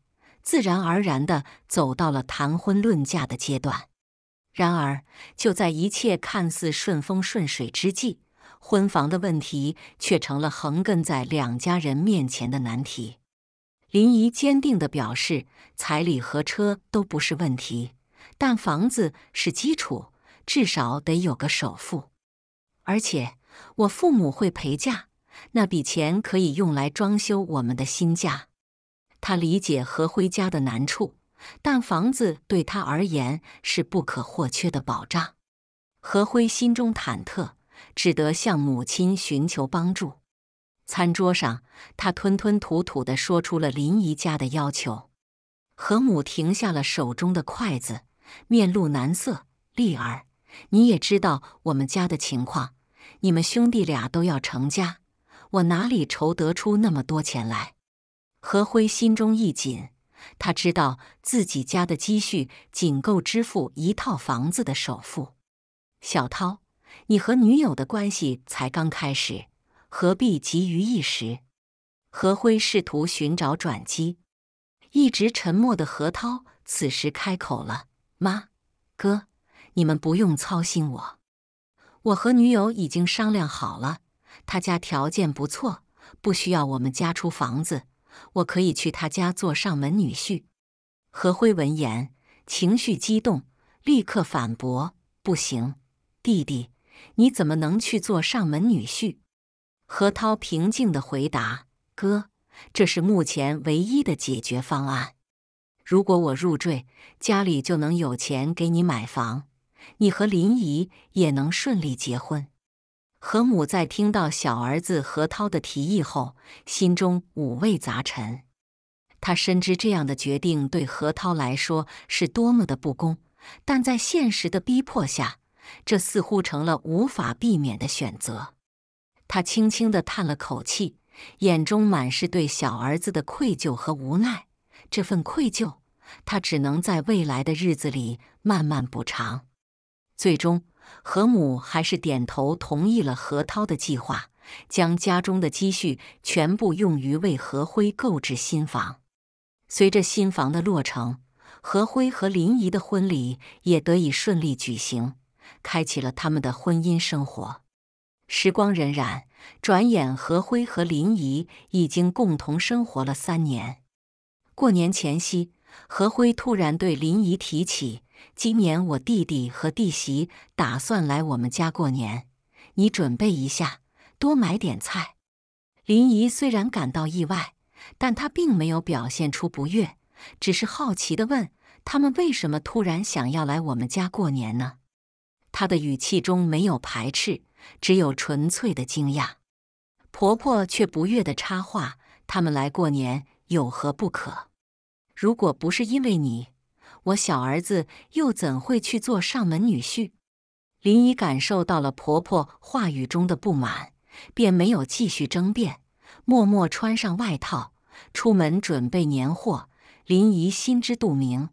自然而然的走到了谈婚论嫁的阶段。然而，就在一切看似顺风顺水之际，婚房的问题却成了横亘在两家人面前的难题。林怡坚定地表示：“彩礼和车都不是问题，但房子是基础，至少得有个首付。而且我父母会陪嫁，那笔钱可以用来装修我们的新家。”她理解何辉家的难处，但房子对他而言是不可或缺的保障。何辉心中忐忑，只得向母亲寻求帮助。餐桌上，他吞吞吐吐地说出了林姨家的要求。何母停下了手中的筷子，面露难色：“立儿，你也知道我们家的情况，你们兄弟俩都要成家，我哪里筹得出那么多钱来？”何辉心中一紧，他知道自己家的积蓄仅够支付一套房子的首付。小涛，你和女友的关系才刚开始。何必急于一时？何辉试图寻找转机。一直沉默的何涛此时开口了：“妈，哥，你们不用操心我。我和女友已经商量好了，他家条件不错，不需要我们家出房子，我可以去他家做上门女婿。”何辉闻言，情绪激动，立刻反驳：“不行，弟弟，你怎么能去做上门女婿？”何涛平静地回答：“哥，这是目前唯一的解决方案。如果我入赘，家里就能有钱给你买房，你和林姨也能顺利结婚。”何母在听到小儿子何涛的提议后，心中五味杂陈。他深知这样的决定对何涛来说是多么的不公，但在现实的逼迫下，这似乎成了无法避免的选择。他轻轻的叹了口气，眼中满是对小儿子的愧疚和无奈。这份愧疚，他只能在未来的日子里慢慢补偿。最终，何母还是点头同意了何涛的计划，将家中的积蓄全部用于为何辉购置新房。随着新房的落成，何辉和林怡的婚礼也得以顺利举行，开启了他们的婚姻生活。时光荏苒，转眼何辉和林怡已经共同生活了三年。过年前夕，何辉突然对林怡提起：“今年我弟弟和弟媳打算来我们家过年，你准备一下，多买点菜。”林怡虽然感到意外，但她并没有表现出不悦，只是好奇的问：“他们为什么突然想要来我们家过年呢？”她的语气中没有排斥。只有纯粹的惊讶，婆婆却不悦地插话：“他们来过年有何不可？如果不是因为你，我小儿子又怎会去做上门女婿？”林姨感受到了婆婆话语中的不满，便没有继续争辩，默默穿上外套出门准备年货。林姨心知肚明，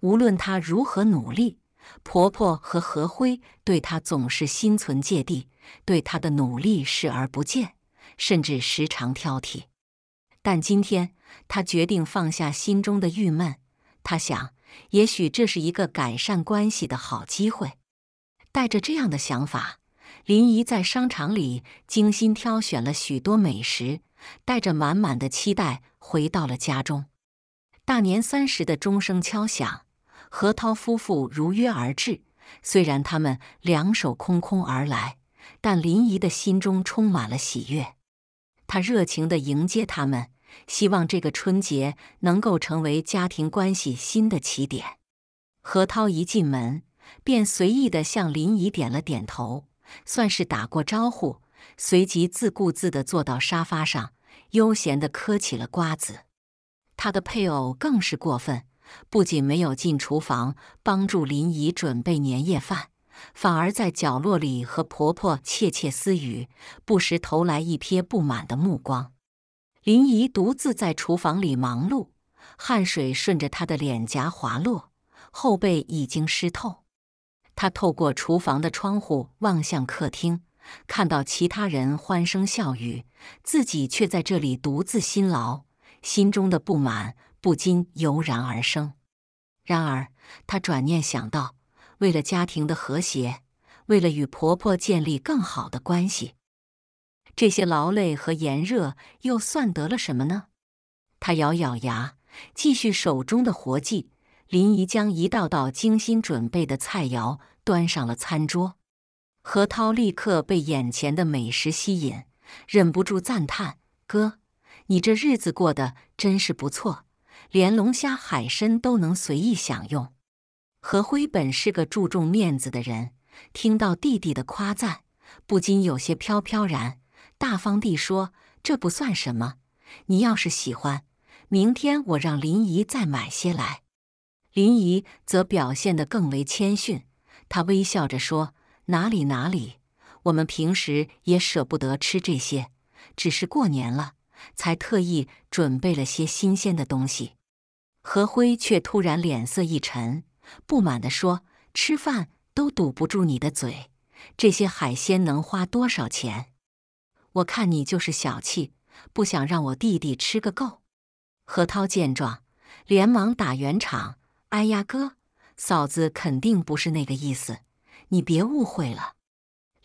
无论她如何努力。婆婆和何辉对她总是心存芥蒂，对她的努力视而不见，甚至时常挑剔。但今天，她决定放下心中的郁闷。她想，也许这是一个改善关系的好机会。带着这样的想法，林姨在商场里精心挑选了许多美食，带着满满的期待回到了家中。大年三十的钟声敲响。何涛夫妇如约而至，虽然他们两手空空而来，但林怡的心中充满了喜悦。他热情地迎接他们，希望这个春节能够成为家庭关系新的起点。何涛一进门便随意地向林怡点了点头，算是打过招呼，随即自顾自地坐到沙发上，悠闲地嗑起了瓜子。他的配偶更是过分。不仅没有进厨房帮助林姨准备年夜饭，反而在角落里和婆婆窃窃私语，不时投来一瞥不满的目光。林姨独自在厨房里忙碌，汗水顺着她的脸颊滑落，后背已经湿透。她透过厨房的窗户望向客厅，看到其他人欢声笑语，自己却在这里独自辛劳，心中的不满。不禁油然而生。然而，他转念想到，为了家庭的和谐，为了与婆婆建立更好的关系，这些劳累和炎热又算得了什么呢？他咬咬牙，继续手中的活计。林姨将一道道精心准备的菜肴端上了餐桌，何涛立刻被眼前的美食吸引，忍不住赞叹：“哥，你这日子过得真是不错。”连龙虾、海参都能随意享用。何辉本是个注重面子的人，听到弟弟的夸赞，不禁有些飘飘然，大方地说：“这不算什么，你要是喜欢，明天我让林姨再买些来。”林姨则表现得更为谦逊，她微笑着说：“哪里哪里，我们平时也舍不得吃这些，只是过年了，才特意准备了些新鲜的东西。”何辉却突然脸色一沉，不满地说：“吃饭都堵不住你的嘴，这些海鲜能花多少钱？我看你就是小气，不想让我弟弟吃个够。”何涛见状，连忙打圆场：“哎呀，哥，嫂子肯定不是那个意思，你别误会了。”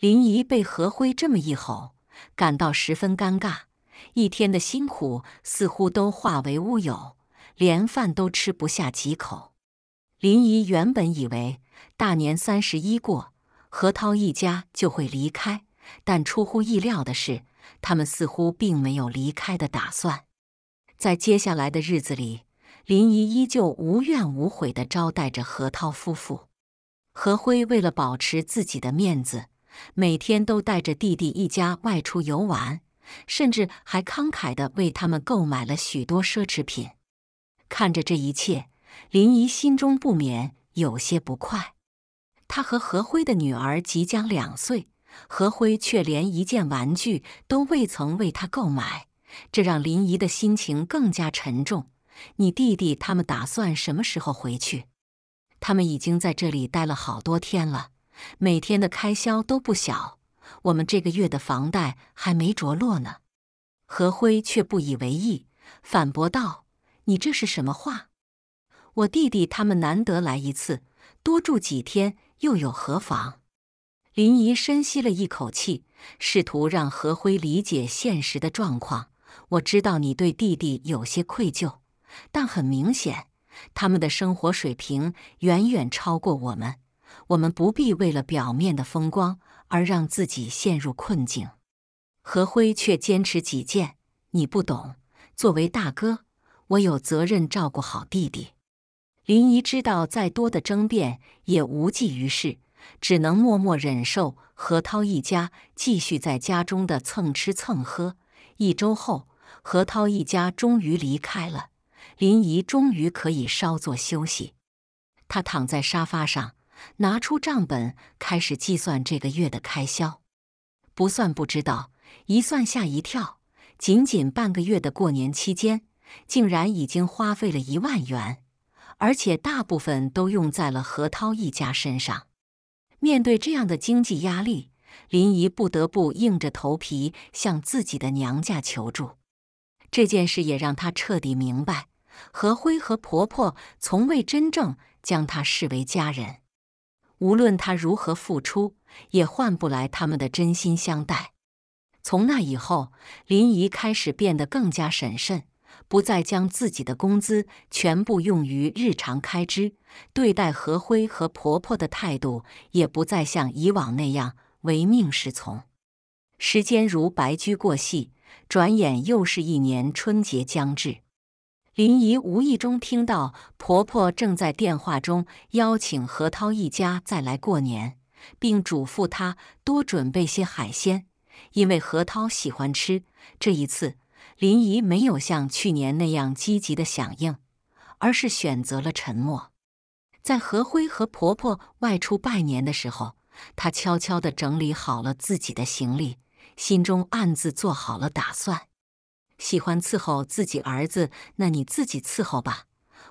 林怡被何辉这么一吼，感到十分尴尬，一天的辛苦似乎都化为乌有。连饭都吃不下几口，林姨原本以为大年三十一过，何涛一家就会离开，但出乎意料的是，他们似乎并没有离开的打算。在接下来的日子里，林姨依旧无怨无悔地招待着何涛夫妇。何辉为了保持自己的面子，每天都带着弟弟一家外出游玩，甚至还慷慨地为他们购买了许多奢侈品。看着这一切，林姨心中不免有些不快。她和何辉的女儿即将两岁，何辉却连一件玩具都未曾为她购买，这让林姨的心情更加沉重。你弟弟他们打算什么时候回去？他们已经在这里待了好多天了，每天的开销都不小。我们这个月的房贷还没着落呢。何辉却不以为意，反驳道。你这是什么话？我弟弟他们难得来一次，多住几天又有何妨？林姨深吸了一口气，试图让何辉理解现实的状况。我知道你对弟弟有些愧疚，但很明显，他们的生活水平远远超过我们，我们不必为了表面的风光而让自己陷入困境。何辉却坚持己见，你不懂，作为大哥。我有责任照顾好弟弟。林怡知道，再多的争辩也无济于事，只能默默忍受何涛一家继续在家中的蹭吃蹭喝。一周后，何涛一家终于离开了，林怡终于可以稍作休息。她躺在沙发上，拿出账本开始计算这个月的开销。不算不知道，一算吓一跳。仅仅半个月的过年期间。竟然已经花费了一万元，而且大部分都用在了何涛一家身上。面对这样的经济压力，林姨不得不硬着头皮向自己的娘家求助。这件事也让她彻底明白，何辉和婆婆从未真正将她视为家人。无论她如何付出，也换不来他们的真心相待。从那以后，林姨开始变得更加审慎。不再将自己的工资全部用于日常开支，对待何辉和婆婆的态度也不再像以往那样唯命是从。时间如白驹过隙，转眼又是一年春节将至。林姨无意中听到婆婆正在电话中邀请何涛一家再来过年，并嘱咐她多准备些海鲜，因为何涛喜欢吃。这一次。林姨没有像去年那样积极的响应，而是选择了沉默。在何辉和婆婆外出拜年的时候，她悄悄的整理好了自己的行李，心中暗自做好了打算。喜欢伺候自己儿子，那你自己伺候吧。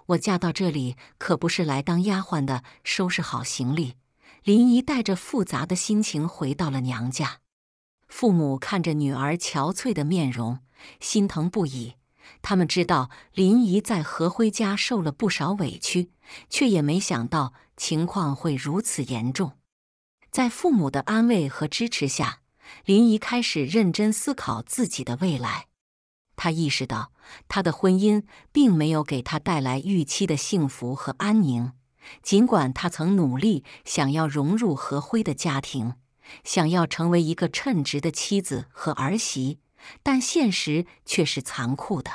我嫁到这里可不是来当丫鬟的。收拾好行李，林姨带着复杂的心情回到了娘家。父母看着女儿憔悴的面容。心疼不已，他们知道林姨在何辉家受了不少委屈，却也没想到情况会如此严重。在父母的安慰和支持下，林姨开始认真思考自己的未来。她意识到，她的婚姻并没有给她带来预期的幸福和安宁。尽管她曾努力想要融入何辉的家庭，想要成为一个称职的妻子和儿媳。但现实却是残酷的。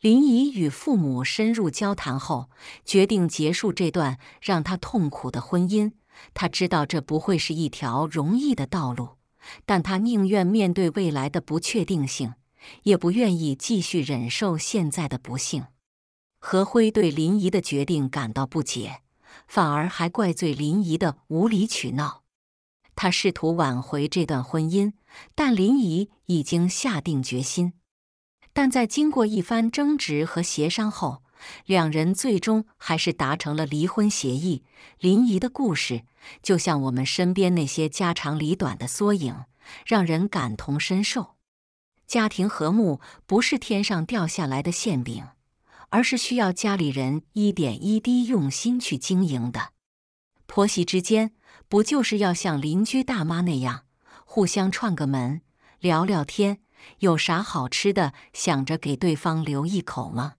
林姨与父母深入交谈后，决定结束这段让她痛苦的婚姻。她知道这不会是一条容易的道路，但她宁愿面对未来的不确定性，也不愿意继续忍受现在的不幸。何辉对林姨的决定感到不解，反而还怪罪林姨的无理取闹。他试图挽回这段婚姻。但林姨已经下定决心，但在经过一番争执和协商后，两人最终还是达成了离婚协议。林姨的故事就像我们身边那些家长里短的缩影，让人感同身受。家庭和睦不是天上掉下来的馅饼，而是需要家里人一点一滴用心去经营的。婆媳之间，不就是要像邻居大妈那样？互相串个门，聊聊天，有啥好吃的想着给对方留一口吗？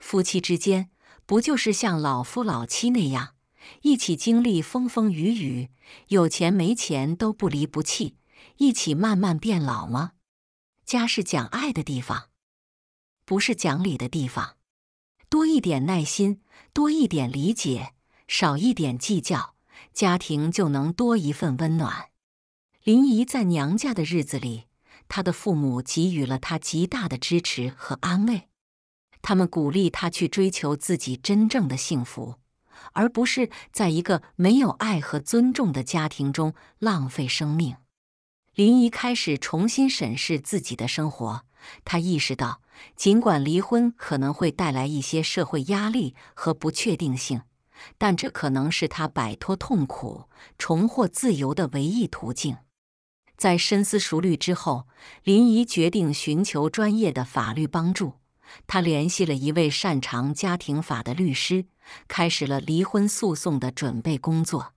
夫妻之间不就是像老夫老妻那样，一起经历风风雨雨，有钱没钱都不离不弃，一起慢慢变老吗？家是讲爱的地方，不是讲理的地方。多一点耐心，多一点理解，少一点计较，家庭就能多一份温暖。林怡在娘家的日子里，她的父母给予了她极大的支持和安慰。他们鼓励她去追求自己真正的幸福，而不是在一个没有爱和尊重的家庭中浪费生命。林怡开始重新审视自己的生活，她意识到，尽管离婚可能会带来一些社会压力和不确定性，但这可能是她摆脱痛苦、重获自由的唯一途径。在深思熟虑之后，林怡决定寻求专业的法律帮助。她联系了一位擅长家庭法的律师，开始了离婚诉讼的准备工作。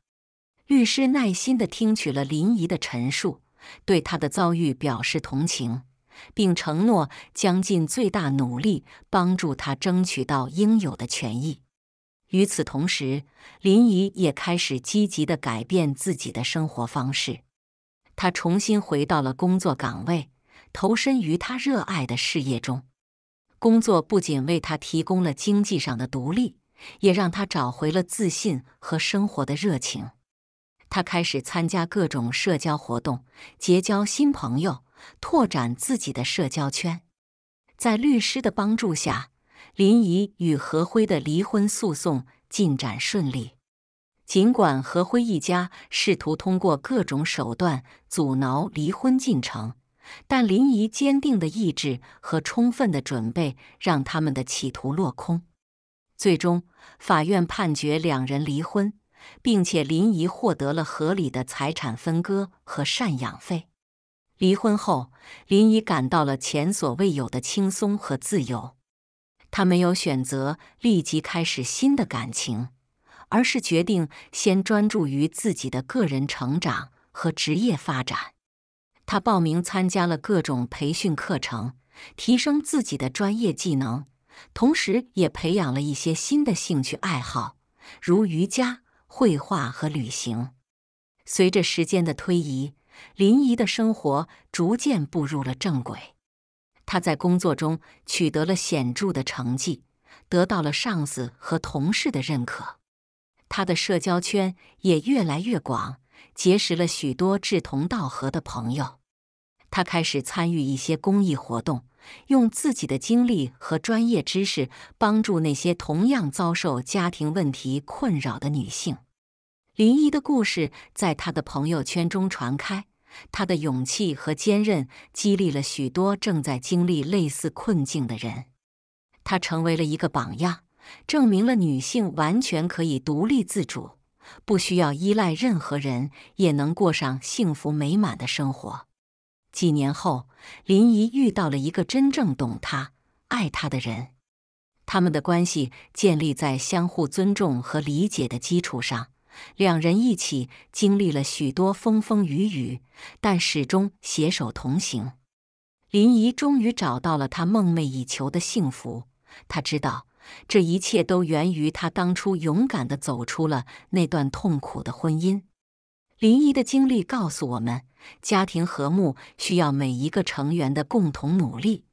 律师耐心地听取了林怡的陈述，对她的遭遇表示同情，并承诺将尽最大努力帮助她争取到应有的权益。与此同时，林怡也开始积极地改变自己的生活方式。他重新回到了工作岗位，投身于他热爱的事业中。工作不仅为他提供了经济上的独立，也让他找回了自信和生活的热情。他开始参加各种社交活动，结交新朋友，拓展自己的社交圈。在律师的帮助下，林怡与何辉的离婚诉讼进展顺利。尽管何辉一家试图通过各种手段阻挠离婚进程，但林怡坚定的意志和充分的准备让他们的企图落空。最终，法院判决两人离婚，并且林怡获得了合理的财产分割和赡养费。离婚后，林怡感到了前所未有的轻松和自由，她没有选择立即开始新的感情。而是决定先专注于自己的个人成长和职业发展。他报名参加了各种培训课程，提升自己的专业技能，同时也培养了一些新的兴趣爱好，如瑜伽、绘画和旅行。随着时间的推移，林怡的生活逐渐步入了正轨。他在工作中取得了显著的成绩，得到了上司和同事的认可。他的社交圈也越来越广，结识了许多志同道合的朋友。他开始参与一些公益活动，用自己的经历和专业知识帮助那些同样遭受家庭问题困扰的女性。林一的故事在他的朋友圈中传开，他的勇气和坚韧激励了许多正在经历类似困境的人。他成为了一个榜样。证明了女性完全可以独立自主，不需要依赖任何人，也能过上幸福美满的生活。几年后，林怡遇到了一个真正懂她、爱她的人。他们的关系建立在相互尊重和理解的基础上，两人一起经历了许多风风雨雨，但始终携手同行。林怡终于找到了她梦寐以求的幸福。她知道。这一切都源于他当初勇敢地走出了那段痛苦的婚姻。林一的经历告诉我们，家庭和睦需要每一个成员的共同努力，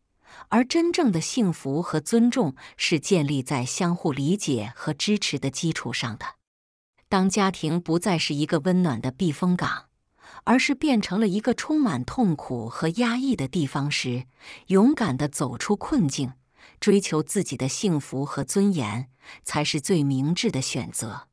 而真正的幸福和尊重是建立在相互理解和支持的基础上的。当家庭不再是一个温暖的避风港，而是变成了一个充满痛苦和压抑的地方时，勇敢地走出困境。追求自己的幸福和尊严，才是最明智的选择。